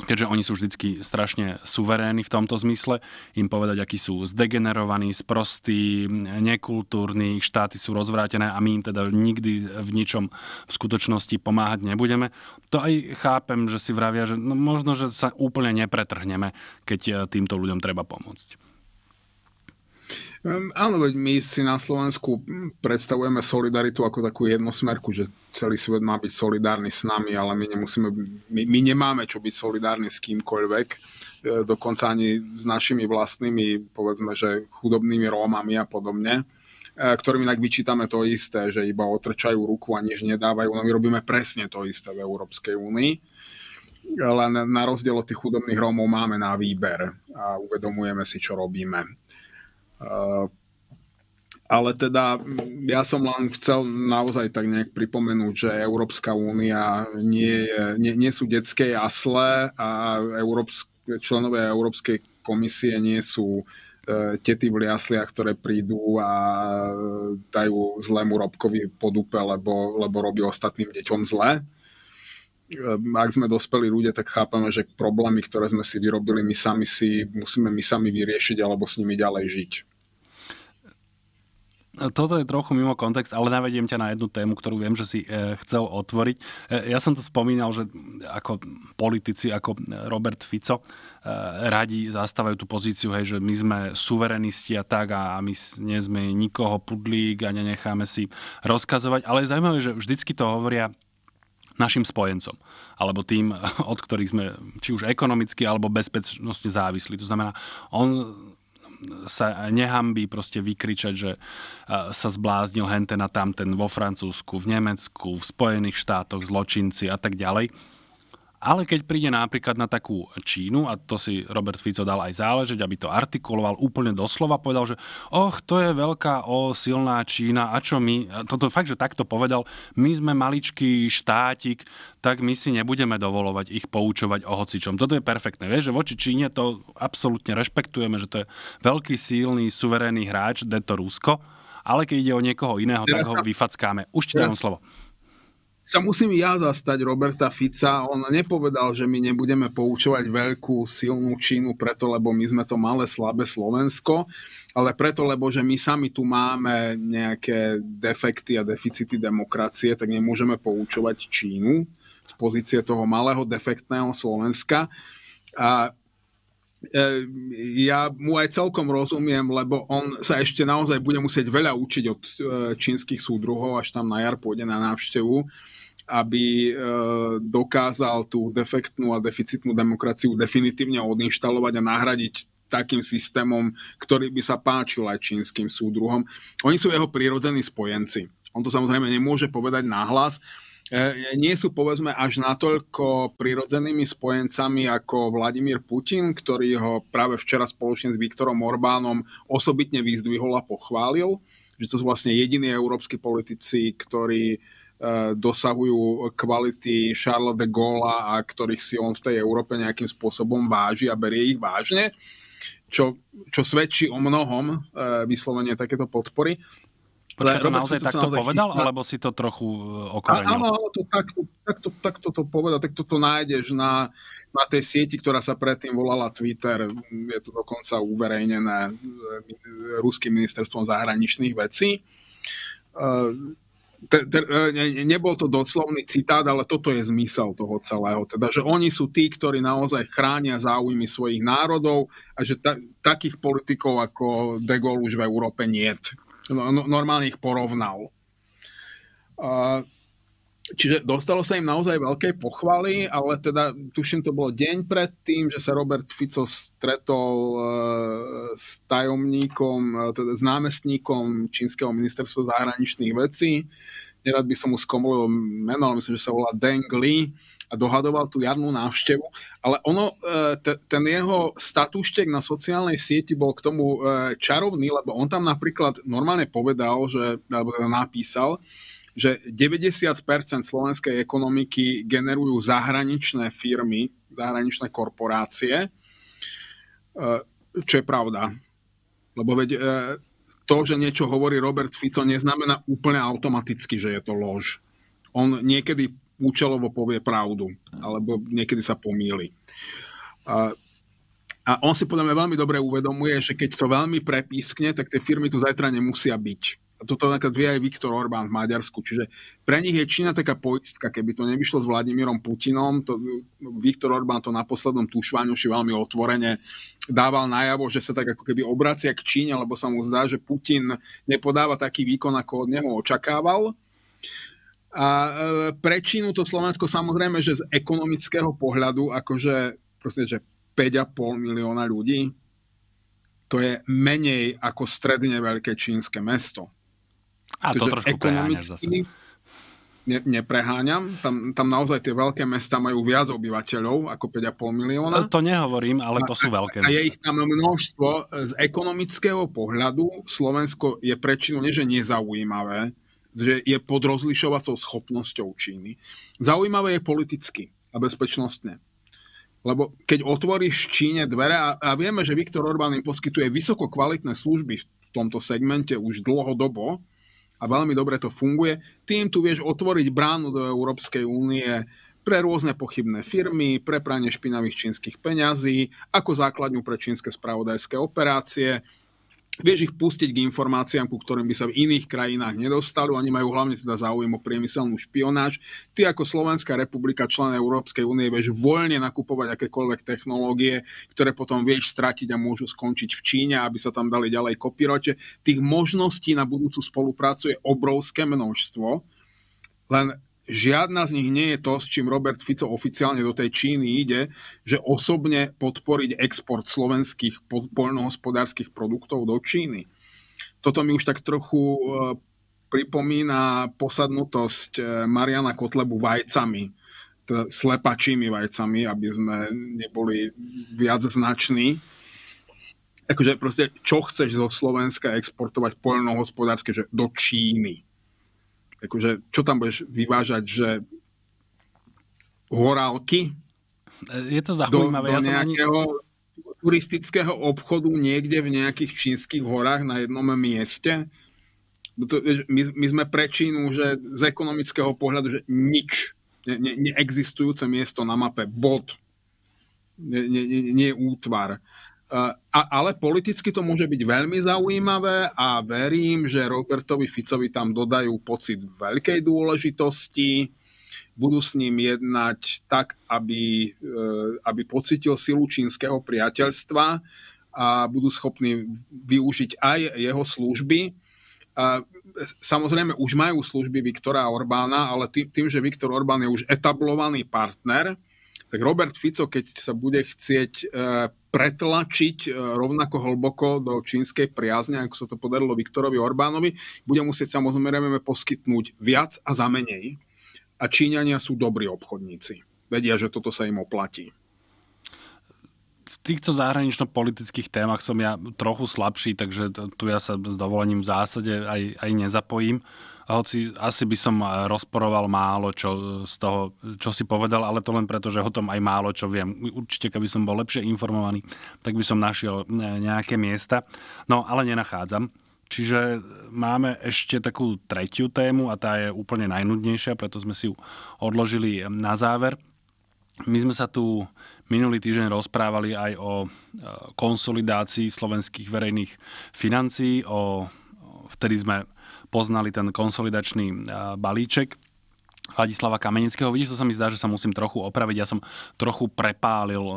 S2: keďže oni sú vždycky strašne suverénni v tomto zmysle, im povedať, akí sú zdegenerovaní, sprostí, nekultúrni, ich štáty sú rozvrátené a my im teda nikdy v ničom v skutočnosti pomáhať nebudeme. To aj chápem, že si vravia, že no možno, že sa úplne nepretrhneme, keď e, týmto ľuďom treba pomôcť.
S1: Ehm, áno, veď my si na Slovensku hm, predstavujeme solidaritu ako takú jednosmerku, že celý svet má byť solidárny s nami, ale my, nemusíme, my, my nemáme čo byť solidárni s kýmkoľvek, e, dokonca ani s našimi vlastnými, povedzme, že chudobnými Rómami a podobne e, ktorým inak vyčítame to isté, že iba otrčajú ruku a nič nedávajú. No my robíme presne to isté v Európskej únii Ale na rozdiel od tých chudobných Rómov máme na výber a uvedomujeme si, čo robíme. Eh, ale teda mm, ja som len chcel naozaj tak nejak pripomenúť, že Európska únia nie, nie, nie sú detské jasle a Európsk, členovia Európskej komisie nie sú eh, tety v liasliach, ktoré prídu a eh, dajú zlému Robkovi podupe lebo, lebo robí ostatným deťom zle. Ak sme dospelí ľudia, tak chápame, že problémy, ktoré sme si vyrobili my sami si, musíme my sami vyriešiť alebo s nimi ďalej žiť.
S2: E, toto je trochu mimo kontext, ale navediem ťa na jednu tému, ktorú viem, že si e, chcel otvoriť. E, ja som to spomínal, že ako politici, ako Robert Fico, radi zastávajú tú pozíciu, hej, že my sme suverenisti a tak a my nie sme nikoho pudlík a nenecháme si rozkazovať. Ale je zaujímavé, že vždycky to hovoria našim spojencom, alebo tým, [LAUGHS] od ktorých sme či už ekonomicky alebo bezpečnostne závislí. To znamená, on sa nehambí proste vykričať, že sa zbláznil henten a tamten vo Francúzsku, v Nemecku, v Spojených štátoch, zločinci a tak ďalej ale keď príde napríklad na takú Čínu, a to si Robert Fico dal aj záležeť, aby to artikuloval úplne doslova, povedal, že och, to je veľká o, silná Čína, a čo my, toto fakt, že takto povedal, my sme maličký štátik, tak my si nebudeme dovolovať ich poučovať o hocičom. Toto je perfektné. Vieš, že voči Číne to absolútne rešpektujeme, že to je veľký, silný, suverénny hráč, de to Rusko, ale keď ide o niekoho iného, tak ho [LAUGHS] vyfackáme. Už ti dám slovo sa
S1: musím ja zastať Roberta Fica. On nepovedal, že my nebudeme poučovať veľkú silnú Čínu preto, lebo my sme to malé, slabé Slovensko, ale preto, lebo že my sami tu máme nejaké defekty a deficity demokracie, tak nemôžeme poučovať Čínu z pozície toho malého, defektného Slovenska. A Ehm, ja mu aj celkom rozumiem, lebo on sa ešte naozaj bude musieť veľa učiť od e, čínskych súdruhov, až tam na jar pôjde na návštevu, aby e, dokázal tú defektnú a deficitnú demokraciu definitívne odinštalovať a nahradiť takým systémom, ktorý by sa páčil aj čínskym súdruhom. Oni sú jeho prírodzení spojenci. On to samozrejme nemôže povedať nahlas, E, nie sú povedzme až natoľko prirodzenými spojencami ako Vladimír Putin, ktorý ho práve včera spoločne s Viktorom Orbánom osobitne vyzdvihol a pochválil, že to sú vlastne jediní európsky politici, ktorí e, dosahujú kvality Charles de Gaulle a ktorých si on v tej Európe nejakým spôsobom váži a berie ich vážne, čo, čo svedčí o mnohom e, vyslovene takéto podpory.
S2: Počkaj, to Robert naozaj takto naozaj povedal, chystá. alebo si to trochu eh, okorenil? Áno, to
S1: takto, takto, takto to povedal, tak to nájdeš na, na tej sieti, ktorá sa predtým volala Twitter. Je to dokonca uverejnené eh, Ruským ministerstvom zahraničných vecí. Eh, te, te, ne, nebol to doslovný citát, ale toto je zmysel toho celého. Teda, že oni sú tí, ktorí naozaj chránia záujmy svojich národov a že ta, takých politikov ako De Gaulle už v Európe je. No, no, normálne ich porovnal. Čiže dostalo sa im naozaj veľké pochvaly, ale teda tuším, to bolo deň pred tým, že sa Robert Fico stretol e, s tajomníkom, e, teda s námestníkom čínskeho ministerstva zahraničných vecí. Nerad by som mu skomolil meno, ale myslím, že sa volá Deng Li a dohadoval tú jarnú návštevu, ale ono, e, t- ten jeho statúštek na sociálnej sieti bol k tomu e, čarovný, lebo on tam napríklad normálne povedal, že, alebo teda napísal, že 90% slovenskej ekonomiky generujú zahraničné firmy, zahraničné korporácie, e, čo je pravda. Lebo veď to, že niečo hovorí Robert Fico, neznamená úplne automaticky, že je to lož. On niekedy účelovo povie pravdu, alebo niekedy sa pomýli. A, a on si podľa mňa veľmi dobre uvedomuje, že keď to veľmi prepískne, tak tie firmy tu zajtra nemusia byť. A toto napríklad vie aj Viktor Orbán v Maďarsku. Čiže pre nich je Čína taká poistka. Keby to nevyšlo s Vladimírom Putinom, to, Viktor Orbán to na poslednom tušváňuši veľmi otvorene dával najavo, že sa tak ako keby obracia k Číne, lebo sa mu zdá, že Putin nepodáva taký výkon, ako od neho očakával. A e, prečinu to Slovensko samozrejme, že z ekonomického pohľadu, akože proste, že 5,5 milióna ľudí, to je menej ako stredne veľké čínske mesto.
S2: A to, to trošku ekonomicky,
S1: ne, nepreháňam. Tam, tam naozaj tie veľké mesta majú viac obyvateľov ako 5,5 milióna. No,
S2: to nehovorím, ale to sú veľké. A, a je
S1: ich tam množstvo. Z ekonomického pohľadu Slovensko je prečinu nie, že nezaujímavé, že je pod rozlišovacou schopnosťou Číny. Zaujímavé je politicky a bezpečnostne. Lebo keď otvoríš Číne dvere, a, a vieme, že Viktor Orbán im poskytuje vysoko kvalitné služby v tomto segmente už dlhodobo a veľmi dobre to funguje, tým tu vieš otvoriť bránu do Európskej únie pre rôzne pochybné firmy, pre pranie špinavých čínskych peňazí, ako základňu pre čínske spravodajské operácie, vieš ich pustiť k informáciám, ku ktorým by sa v iných krajinách nedostali. Oni majú hlavne teda záujem o priemyselnú špionáž. Ty ako Slovenská republika, člen Európskej únie, vieš voľne nakupovať akékoľvek technológie, ktoré potom vieš stratiť a môžu skončiť v Číne, aby sa tam dali ďalej kopírovať. Tých možností na budúcu spoluprácu je obrovské množstvo. Len žiadna z nich nie je to, s čím Robert Fico oficiálne do tej Číny ide, že osobne podporiť export slovenských poľnohospodárskych produktov do Číny. Toto mi už tak trochu e, pripomína posadnutosť e, Mariana Kotlebu vajcami, slepačími vajcami, aby sme neboli viac znační. Akože proste, čo chceš zo Slovenska exportovať poľnohospodárske, že do Číny akože, čo tam budeš vyvážať, že horálky?
S2: Je to zaujímavé. Do, do ja
S1: nejakého ani... turistického obchodu niekde v nejakých čínskych horách na jednom mieste. No my, my sme pre Čínu, že z ekonomického pohľadu, že nič, ne, ne, neexistujúce miesto na mape, bod, nie, nie, nie, nie útvar. A, ale politicky to môže byť veľmi zaujímavé a verím, že Robertovi Ficovi tam dodajú pocit veľkej dôležitosti, budú s ním jednať tak, aby, eh, aby pocitil silu čínskeho priateľstva a budú schopní využiť aj jeho služby. Samozrejme, už majú služby Viktora Orbána, ale tým, tým že Viktor Orbán je už etablovaný partner, tak Robert Fico, keď sa bude chcieť eh, pretlačiť e, rovnako hlboko do čínskej priazne, ako sa to podarilo Viktorovi Orbánovi, bude musieť samozrejme poskytnúť viac a za menej. A Číňania sú dobrí obchodníci. Vedia, že toto sa im oplatí
S2: týchto zahranično-politických témach som ja trochu slabší, takže tu ja sa s dovolením v zásade aj, aj nezapojím. A hoci asi by som eh, rozporoval málo čo z toho, čo si povedal, ale to len preto, že o tom aj málo čo viem. Určite, keby som bol lepšie informovaný, tak by som našiel nejaké miesta. No, ale nenachádzam. Čiže eh, máme ešte takú tretiu tému a tá je úplne najnudnejšia, preto sme si ju odložili eh, na záver. My sme sa tu Minulý týždeň rozprávali aj o e, konsolidácii slovenských verejných financií, o, vtedy sme poznali ten konsolidačný e, balíček Vladislava Kamenického. Vidíš, to sa mi zdá, že sa musím trochu opraviť. Ja som trochu prepálil e,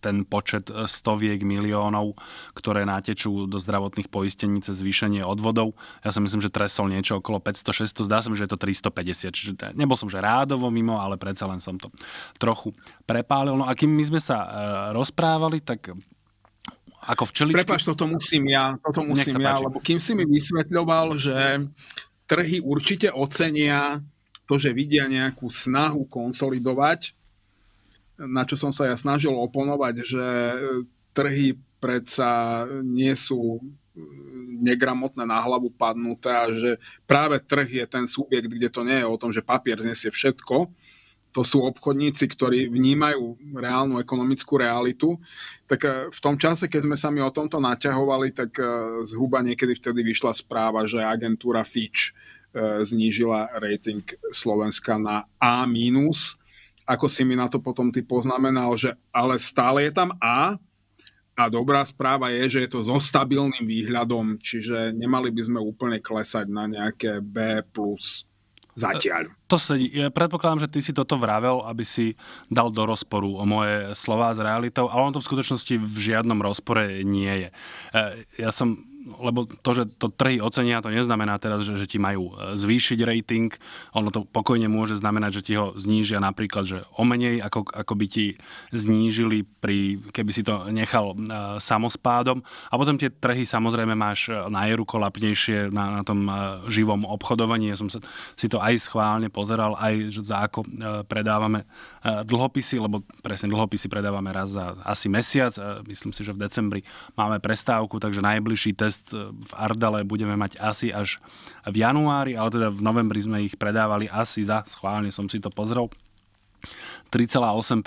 S2: ten počet e, stoviek miliónov, ktoré natečú do zdravotných poistení cez zvýšenie odvodov. Ja si myslím, že tresol niečo okolo 500-600, zdá sa mi, že je to 350. Čiže nebol som že rádovo mimo, ale predsa len som to trochu prepálil. No a kým my sme sa e, rozprávali, tak ako včeličky... Prepač,
S1: toto musím ja, toto musím ja, lebo kým si mi vysvetľoval, že trhy určite ocenia to, že vidia nejakú snahu konsolidovať na čo som sa ja snažil oponovať, že e, trhy predsa nie sú e, negramotné na hlavu padnuté a že práve trh je ten subjekt, kde to nie je o tom, že papier znesie všetko, to sú obchodníci, ktorí vnímajú reálnu ekonomickú realitu, tak e, v tom čase, keď sme sa mi o tomto naťahovali, tak zhruba niekedy vtedy vyšla správa, že agentúra Fitch znížila rating Slovenska na A- ako si mi na to potom ty poznamenal, že ale stále je tam A a dobrá správa je, že je to so stabilným výhľadom, čiže nemali by sme úplne klesať na nejaké B+.
S2: Zatiaľ. E, to sedí. Ja predpokladám, že ty si toto vravel, aby si dal do rozporu o moje slova s realitou, ale on to v skutočnosti v žiadnom rozpore nie je. E, ja som lebo to, že to trhy ocenia, to neznamená teraz, že, že ti majú e, zvýšiť rating. Ono to pokojne môže znamenať, že ti ho znížia napríklad, že o menej, ako, ako by ti znížili, pri, keby si to nechal e, samospádom. A potom tie trhy samozrejme máš e, najrukolapnejšie na, na tom e, živom obchodovaní. Ja som sa, si to aj schválne pozeral, aj za ako e, predávame e, dlhopisy, lebo presne dlhopisy predávame raz za asi mesiac. E, myslím si, že v decembri máme prestávku, takže najbližší test Fest e, v Ardale budeme mať asi až v januári, ale teda v novembri sme ich predávali asi za, schválne som si to pozrel, 3,8%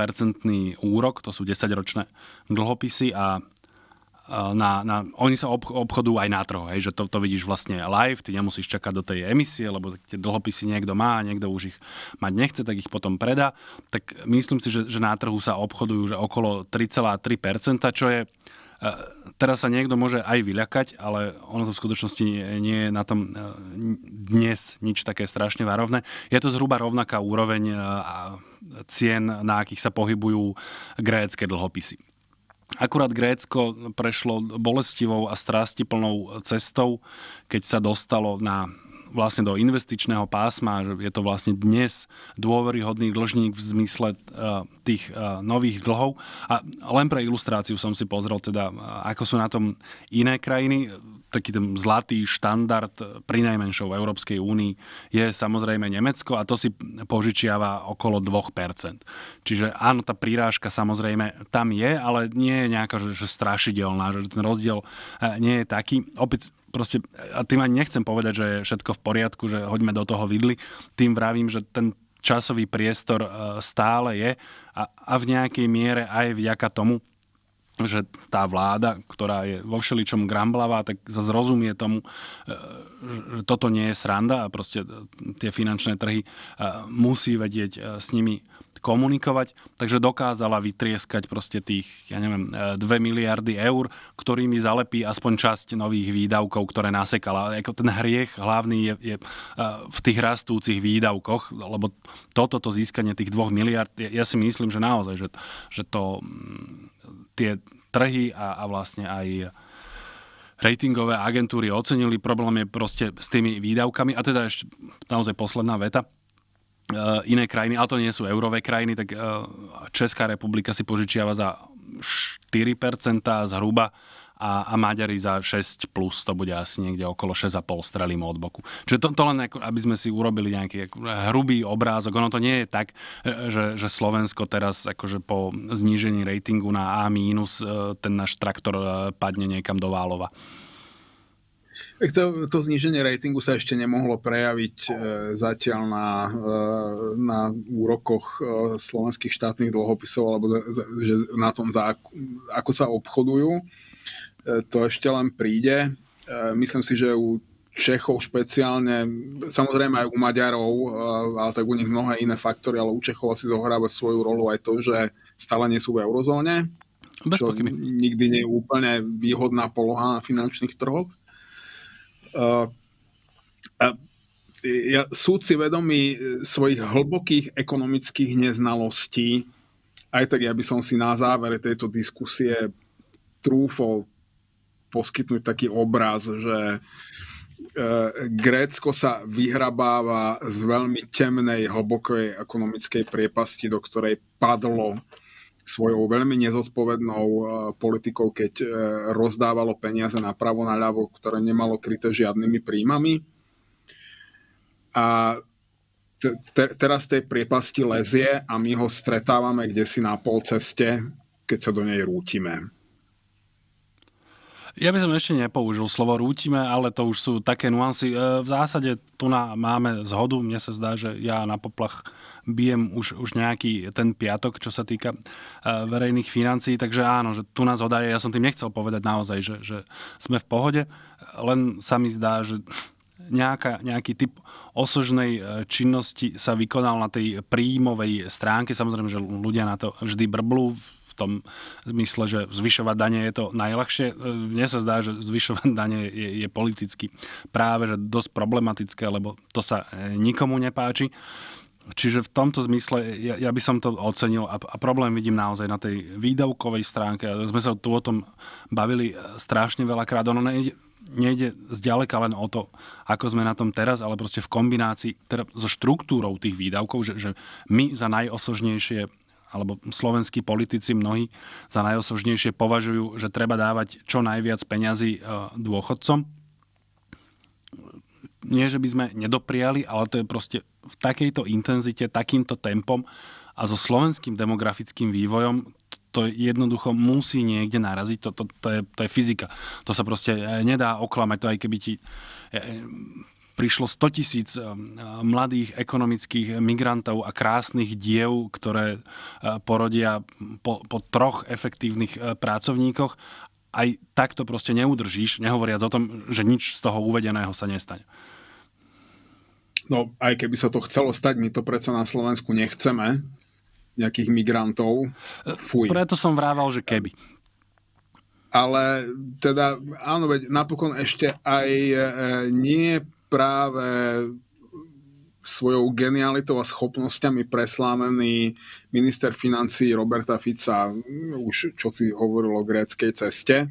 S2: úrok, to sú 10-ročné dlhopisy a e, na, na, oni sa ob, obchodujú aj na trhu, hej, že to, to vidíš vlastne live, ty nemusíš čakať do tej emisie, lebo tie dlhopisy niekto má a niekto už ich mať nechce, tak ich potom predá. Tak myslím si, že, že na trhu sa obchodujú že okolo 3,3%, čo je Teraz sa niekto môže aj vyľakať, ale ono to v skutočnosti nie je na tom e, dnes nič také strašne varovné. Je to zhruba rovnaká úroveň e, cien, na akých sa pohybujú grécké dlhopisy. Akurát Grécko prešlo bolestivou a strastiplnou cestou, keď sa dostalo na vlastne do investičného pásma, že je to vlastne dnes dôveryhodný dlžník v zmysle e, tých e, nových dlhov. A len pre ilustráciu som si pozrel teda, e, ako sú na tom iné krajiny. Taký ten zlatý štandard pri najmenšou v Európskej únii je samozrejme Nemecko a to si požičiava okolo 2%. Čiže áno, tá prírážka samozrejme tam je, ale nie je nejaká že, že strašidelná, že ten rozdiel nie je taký. Opäť proste, a tým ani nechcem povedať, že je všetko v poriadku, že hoďme do toho vidli, tým vravím, že ten časový priestor e, stále je a, a v nejakej miere aj vďaka tomu, že tá vláda, ktorá je vo všeličom gramblavá, tak zase rozumie tomu, e, že toto nie je sranda a proste e, tie finančné trhy musí vedieť s nimi komunikovať, takže dokázala vytrieskať proste tých, ja neviem, 2 e, miliardy eur, ktorými zalepí aspoň časť nových výdavkov, ktoré nasekala. Jako ten hriech hlavný je, je e, v tých rastúcich výdavkoch, lebo toto to získanie tých 2 miliard, ja si myslím, že naozaj, že, že to mm, tie trhy a, a vlastne aj ratingové agentúry ocenili. Problém je proste s tými výdavkami. A teda ešte naozaj posledná veta. Eh, iné krajiny, ale to nie sú eurové krajiny, tak eh, Česká republika si požičiava za 4% zhruba a, a Maďari za 6 plus, to bude asi niekde okolo 6,5 strelím od boku. Čiže to, to len, ako, aby sme si urobili nejaký ako, eh, hrubý obrázok. Ono to nie je tak, že, že Slovensko teraz akože po znížení ratingu na A- ten náš traktor padne niekam do Válova.
S1: To, to zníženie ratingu sa ešte nemohlo prejaviť e, zatiaľ na, e, na úrokoch e, slovenských štátnych dlhopisov, alebo za, že na tom, za, ako sa obchodujú. E, to ešte len príde. E, myslím si, že u Čechov špeciálne, samozrejme aj u Maďarov, e, ale tak u nich mnohé iné faktory, ale u Čechov asi zohráva svoju rolu aj to, že stále nie sú v eurozóne, Bez čo nikdy nie je úplne výhodná poloha na finančných trhoch. E, ja, súd si vedomý e, svojich hlbokých ekonomických neznalostí. Aj tak ja by som si na závere tejto diskusie trúfol poskytnúť taký obraz, že e, Grécko sa vyhrabáva z veľmi temnej, hlbokej ekonomickej priepasti, do ktorej padlo svojou veľmi nezodpovednou eh, politikou, keď eh, rozdávalo peniaze na pravo na ľavo, ktoré nemalo kryté žiadnymi príjmami. A te, te, teraz tej priepasti lezie a my ho stretávame kde si na pol ceste, keď sa do nej rútime.
S2: Ja by som ešte nepoužil slovo rútime, ale to už sú také nuancy. Eh, v zásade tu na, máme zhodu. Mne sa zdá, že ja na poplach bijem už, už nejaký ten piatok, čo sa týka e, verejných financí, takže áno, že tu nás odaje, ja som tým nechcel povedať naozaj, že, že sme v pohode, len sa mi zdá, že nejaká, nejaký typ osožnej e, činnosti sa vykonal na tej príjmovej stránke. Samozrejme, že ľudia na to vždy brblú, v tom zmysle, že zvyšovať dane je to najľahšie. E, mne sa zdá, že zvyšovať [LAUGHS] dane je, je politicky práve že dosť problematické, lebo to sa nikomu nepáči. Čiže v tomto zmysle ja, ja by som to ocenil a, a problém vidím naozaj na tej výdavkovej stránke. Sme sa tu o tom bavili e, strašne veľakrát. Ono nejde, nejde zďaleka len o to, ako sme na tom teraz, ale proste v kombinácii teda so štruktúrou tých výdavkov, že, že my za najosožnejšie alebo slovenskí politici mnohí za najosožnejšie považujú, že treba dávať čo najviac peňazí e, dôchodcom. Nie, že by sme nedopriali, ale to je proste v takejto intenzite, takýmto tempom a so slovenským demografickým vývojom to jednoducho musí niekde naraziť, to, to, to, je, to je fyzika. To sa proste e, nedá oklamať, to aj keby ti e, e, prišlo 100 tisíc mladých ekonomických migrantov a krásnych diev, ktoré porodia po, po troch efektívnych pracovníkoch, aj tak to proste neudržíš, nehovoriac o tom, že nič z toho uvedeného sa nestane.
S1: No aj keby sa to chcelo stať, my to predsa na Slovensku nechceme, nejakých migrantov. Fuj. Preto som vrával, že keby. Ale teda, áno, veď napokon ešte aj e, nie práve svojou genialitou a schopnosťami preslámený minister financí Roberta Fica už čo si hovoril o gréckej ceste,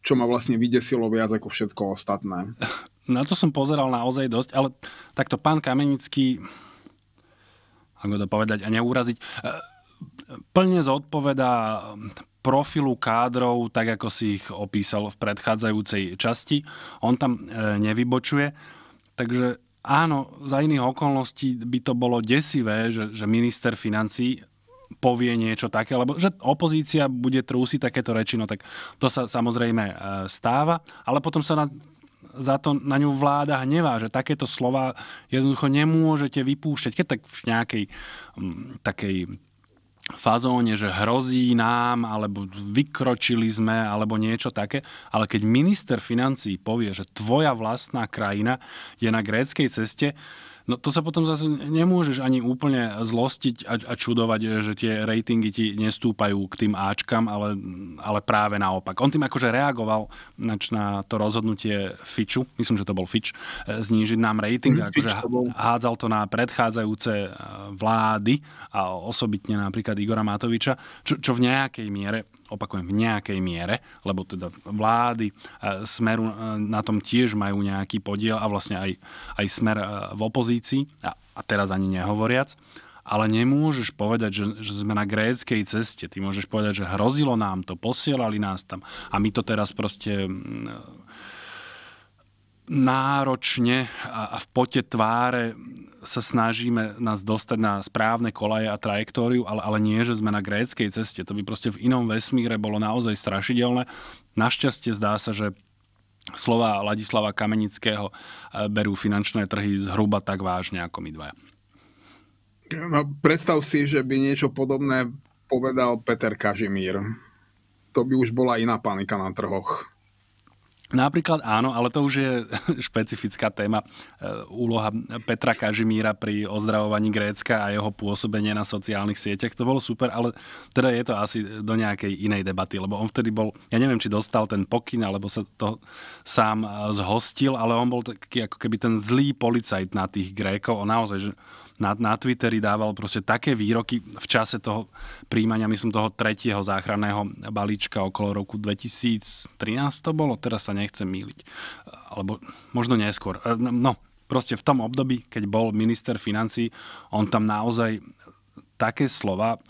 S1: čo ma vlastne vydesilo viac ako všetko ostatné. [LAUGHS]
S2: Na to som pozeral naozaj dosť, ale takto pán Kamenický, ako to povedať a neuraziť, e, plne zodpovedá profilu kádrov, tak ako si ich opísal v predchádzajúcej časti. On tam e, nevybočuje, takže áno, za iných okolností by to bolo desivé, že, že minister financí povie niečo také, lebo že opozícia bude trúsiť takéto reči, no tak to sa samozrejme e, stáva, ale potom sa na za to na ňu vláda hnevá, že takéto slova jednoducho nemôžete vypúšťať. Keď tak v nejakej m, mm, takej fazóne, že hrozí nám, alebo vykročili sme, alebo niečo také. Ale keď minister financí povie, že tvoja vlastná krajina je na gréckej ceste, No to sa potom zase nemôžeš ani úplne zlostiť a, a čudovať, e, že tie ratingy ti nestúpajú k tým Ačkam, ale, ale práve naopak. On tým akože reagoval nač na to rozhodnutie Fitchu, myslím, že to bol Fitch, e, znížiť nám rating, mm, akože hádzal to na predchádzajúce e, vlády a osobitne napríklad Igora Matoviča, čo, čo v nejakej miere opakujem, v nejakej miere, lebo teda vlády e, Smeru e, na tom tiež majú nejaký podiel a vlastne aj, aj Smer e, v opozícii, a, a teraz ani nehovoriac, ale nemôžeš povedať, že, že sme na gréckej ceste. Ty môžeš povedať, že hrozilo nám to, posielali nás tam a my to teraz proste náročne a v pote tváre sa snažíme nás dostať na správne kolaje a trajektóriu, ale, ale nie, že sme na gréckej ceste. To by proste v inom vesmíre bolo naozaj strašidelné. Našťastie zdá sa, že slova Ladislava Kamenického eh, berú finančné trhy zhruba tak vážne ako my dvaja.
S1: No, predstav si, že by niečo podobné povedal Peter Kažimír. To by už bola iná panika na trhoch.
S2: Napríklad áno, ale to už je [LAUGHS] špecifická téma. E, úloha Petra Kažimíra pri ozdravovaní Grécka a jeho pôsobenie na sociálnych sieťach. To bolo super, ale teda je to asi do nejakej inej debaty, lebo on vtedy bol, ja neviem, či dostal ten pokyn, alebo sa to sám e, zhostil, ale on bol taký ako keby ten zlý policajt na tých Grékov. On naozaj, že na, na Twitteri dával proste také výroky v čase toho príjmania, myslím, toho tretieho záchranného balíčka okolo roku 2013 to bolo, teraz sa nechcem míliť. Alebo možno neskôr. E, no, proste v tom období, keď bol minister financí, on tam naozaj také slova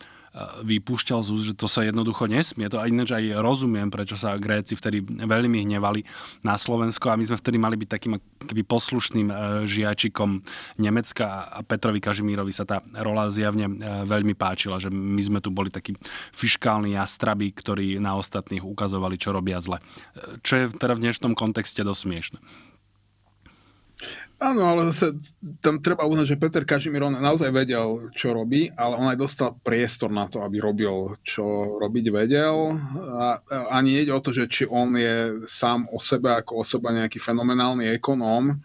S2: vypúšťal z úst, že to sa jednoducho nesmie. To ináč aj rozumiem, prečo sa Gréci vtedy veľmi hnevali na Slovensko a my sme vtedy mali byť takým keby poslušným e, žiačikom Nemecka a Petrovi Kažimírovi sa tá rola zjavne e, veľmi páčila, že my sme tu boli takí fiškálni jastraby, ktorí na ostatných ukazovali, čo robia zle. E, čo je teda v dnešnom kontexte dosť smiešne.
S1: Áno, ale zase tam treba uznať, že Peter Kažimir on naozaj vedel, čo robí, ale on aj dostal priestor na to, aby robil, čo robiť vedel. A, a nie ide o to, že či on je sám o sebe ako osoba nejaký fenomenálny ekonóm.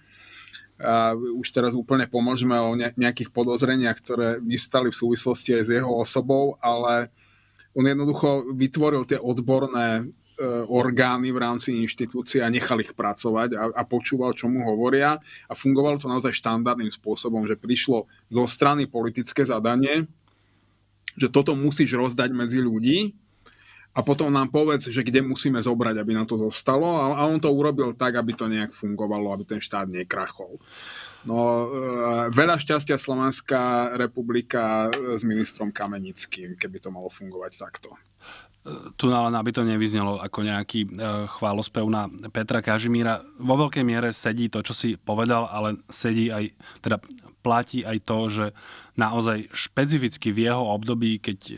S1: A už teraz úplne pomôžeme o nejakých podozreniach, ktoré vystali v súvislosti aj s jeho osobou, ale on jednoducho vytvoril tie odborné e, orgány v rámci inštitúcie a nechal ich pracovať a, a počúval, čo mu hovoria a fungovalo to naozaj štandardným spôsobom, že prišlo zo strany politické zadanie, že toto musíš rozdať medzi ľudí a potom nám povedz, že kde musíme zobrať, aby na to zostalo a, a on to urobil tak, aby to nejak fungovalo, aby ten štát nekrachol. No, eh, veľa šťastia Slovenská republika eh, s ministrom Kamenickým, keby to malo fungovať takto
S2: tu ale aby to nevyznelo ako nejaký eh, chválospev na Petra Kažimíra. Vo veľkej miere sedí to, čo si povedal, ale sedí aj, teda platí aj to, že naozaj špecificky v jeho období, keď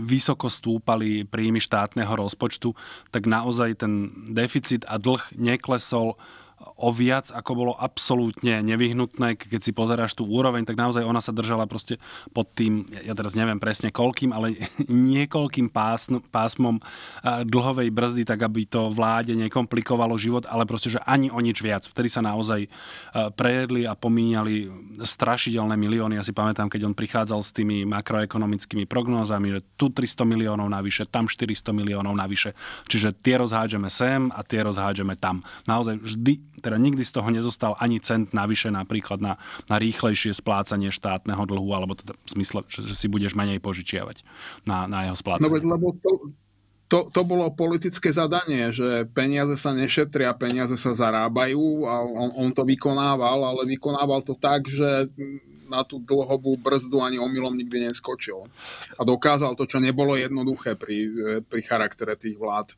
S2: vysoko stúpali príjmy štátneho rozpočtu, tak naozaj ten deficit a dlh neklesol o viac, ako bolo absolútne nevyhnutné. Keď si pozeráš tú úroveň, tak naozaj ona sa držala proste pod tým, ja teraz neviem presne koľkým, ale [LAUGHS] niekoľkým pásn, pásmom dlhovej brzdy, tak aby to vláde nekomplikovalo život, ale proste, že ani o nič viac. Vtedy sa naozaj prejedli a pomíňali strašidelné milióny. Ja si pamätám, keď on prichádzal s tými makroekonomickými prognózami, že tu 300 miliónov navyše, tam 400 miliónov navyše. Čiže tie rozhádžeme sem a tie rozhádžeme tam. Naozaj vždy teda nikdy z toho nezostal ani cent navyše napríklad na, na rýchlejšie splácanie štátneho dlhu, alebo teda v smysle, že, že si budeš menej požičiavať na, na jeho splácanie. No
S1: lebo to, to, to bolo politické zadanie, že peniaze sa nešetria, peniaze sa zarábajú a on, on to vykonával, ale vykonával to tak, že na tú dlhovú brzdu ani omylom nikdy neskočil. A dokázal to, čo nebolo jednoduché pri, pri charaktere tých vlád.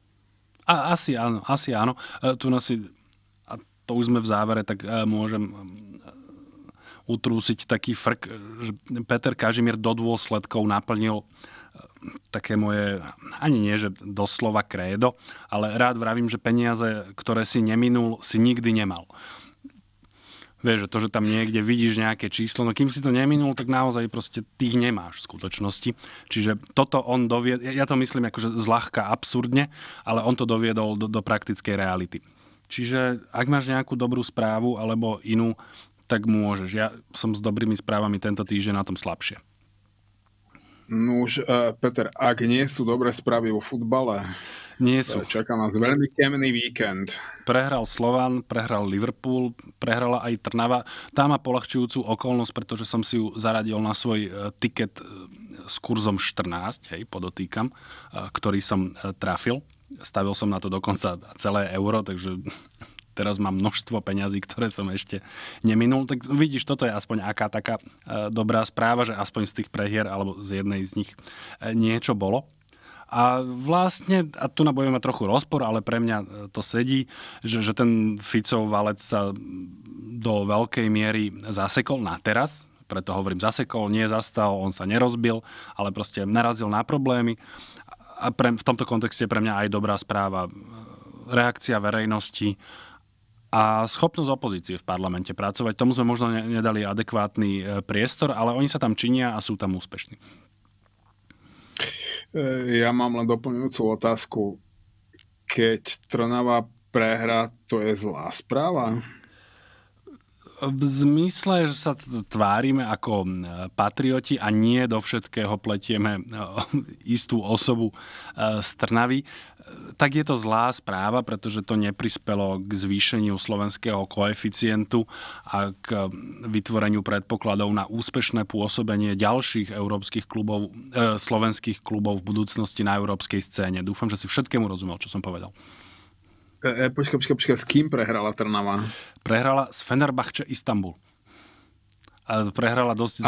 S2: A, asi áno, asi áno. E, tu si to už sme v závere, tak eh, môžem mm, eh, utrúsiť taký frk, že Peter Kažimír do dôsledkov naplnil eh, také moje, ani nie, že doslova krédo, ale rád vravím, že peniaze, ktoré si neminul, si nikdy nemal. Vieš, že to, že tam niekde vidíš nejaké číslo, no kým si to neminul, tak naozaj proste tých nemáš v skutočnosti. Čiže toto on doviedol, ja to myslím akože zľahka absurdne, ale on to doviedol do, do praktickej reality. Čiže ak máš nejakú dobrú správu alebo inú, tak môžeš. Ja som s dobrými správami tento týždeň na tom slabšie.
S1: No už, uh, e, Peter, ak nie sú dobré správy vo futbale,
S2: nie sú. E, čaká nás veľmi temný víkend. Prehral Slovan, prehral Liverpool, prehrala aj Trnava. Tá má polahčujúcu okolnosť, pretože som si ju zaradil na svoj e, tiket s kurzom 14, hej, podotýkam, ktorý som trafil. Stavil som na to dokonca celé euro, takže [LAUGHS] teraz mám množstvo peňazí, ktoré som ešte neminul. Tak vidíš, toto je aspoň aká taká e, dobrá správa, že aspoň z tých prehier alebo z jednej z nich e, niečo bolo. A vlastne, a tu na ma trochu rozpor, ale pre mňa e, to sedí, že, že ten Ficov valec sa do veľkej miery zasekol na teraz, preto hovorím zasekol, nie zastal, on sa nerozbil, ale proste narazil na problémy a pre, v tomto kontexte je pre mňa aj dobrá správa e, reakcia verejnosti a schopnosť opozície v parlamente pracovať. Tomu sme možno nedali adekvátny e, priestor, ale oni sa tam činia a sú tam úspešní.
S1: E, ja mám len doplňujúcu
S2: otázku. Keď Trnava prehra,
S1: to je zlá správa?
S2: v zmysle, že sa tvárime ako patrioti a nie do všetkého pletieme e, [LAUGHS] istú osobu e, z Trnavy, e, tak je to zlá správa, pretože to neprispelo k zvýšeniu slovenského koeficientu a k vytvoreniu predpokladov na úspešné pôsobenie ďalších európskych klubov, slovenských klubov v budúcnosti na európskej scéne. Dúfam, že si všetkému rozumel, čo som povedal. E, počkaj, počkaj, počkaj, s kým prehrala Trnava? Prehrala s Fenerbahče Istanbul. A prehrala dosť no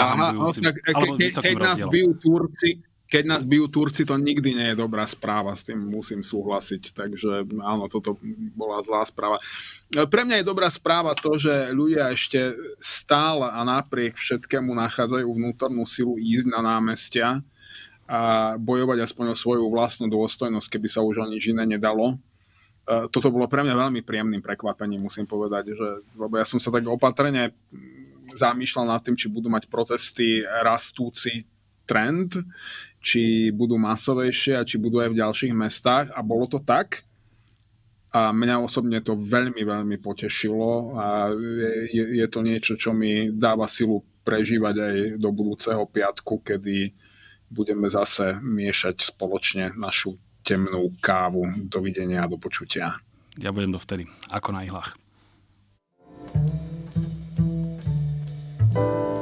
S2: zahambujúcim. E, ke, ke, keď, nás bijú
S1: Turci, keď nás bijú Turci, to nikdy nie je dobrá správa, s tým musím súhlasiť. Takže áno, toto bola zlá správa. E, pre mňa je dobrá správa to, že ľudia ešte stále a napriek všetkému nachádzajú vnútornú silu ísť na námestia a bojovať aspoň o svoju vlastnú dôstojnosť, keby sa už o nič iné nedalo E, toto bolo pre mňa veľmi príjemným prekvapením, musím povedať, že, lebo ja som sa tak opatrne zamýšľal nad tým, či budú mať protesty rastúci trend, či budú masovejšie a či budú aj v ďalších mestách a bolo to tak. A mňa osobne to veľmi, veľmi potešilo a je, je to niečo, čo mi dáva silu prežívať aj do budúceho piatku, kedy budeme zase miešať spoločne našu temnú kávu. Dovidenia a do počutia.
S2: Ja budem dovtedy, ako na ihlách. thank you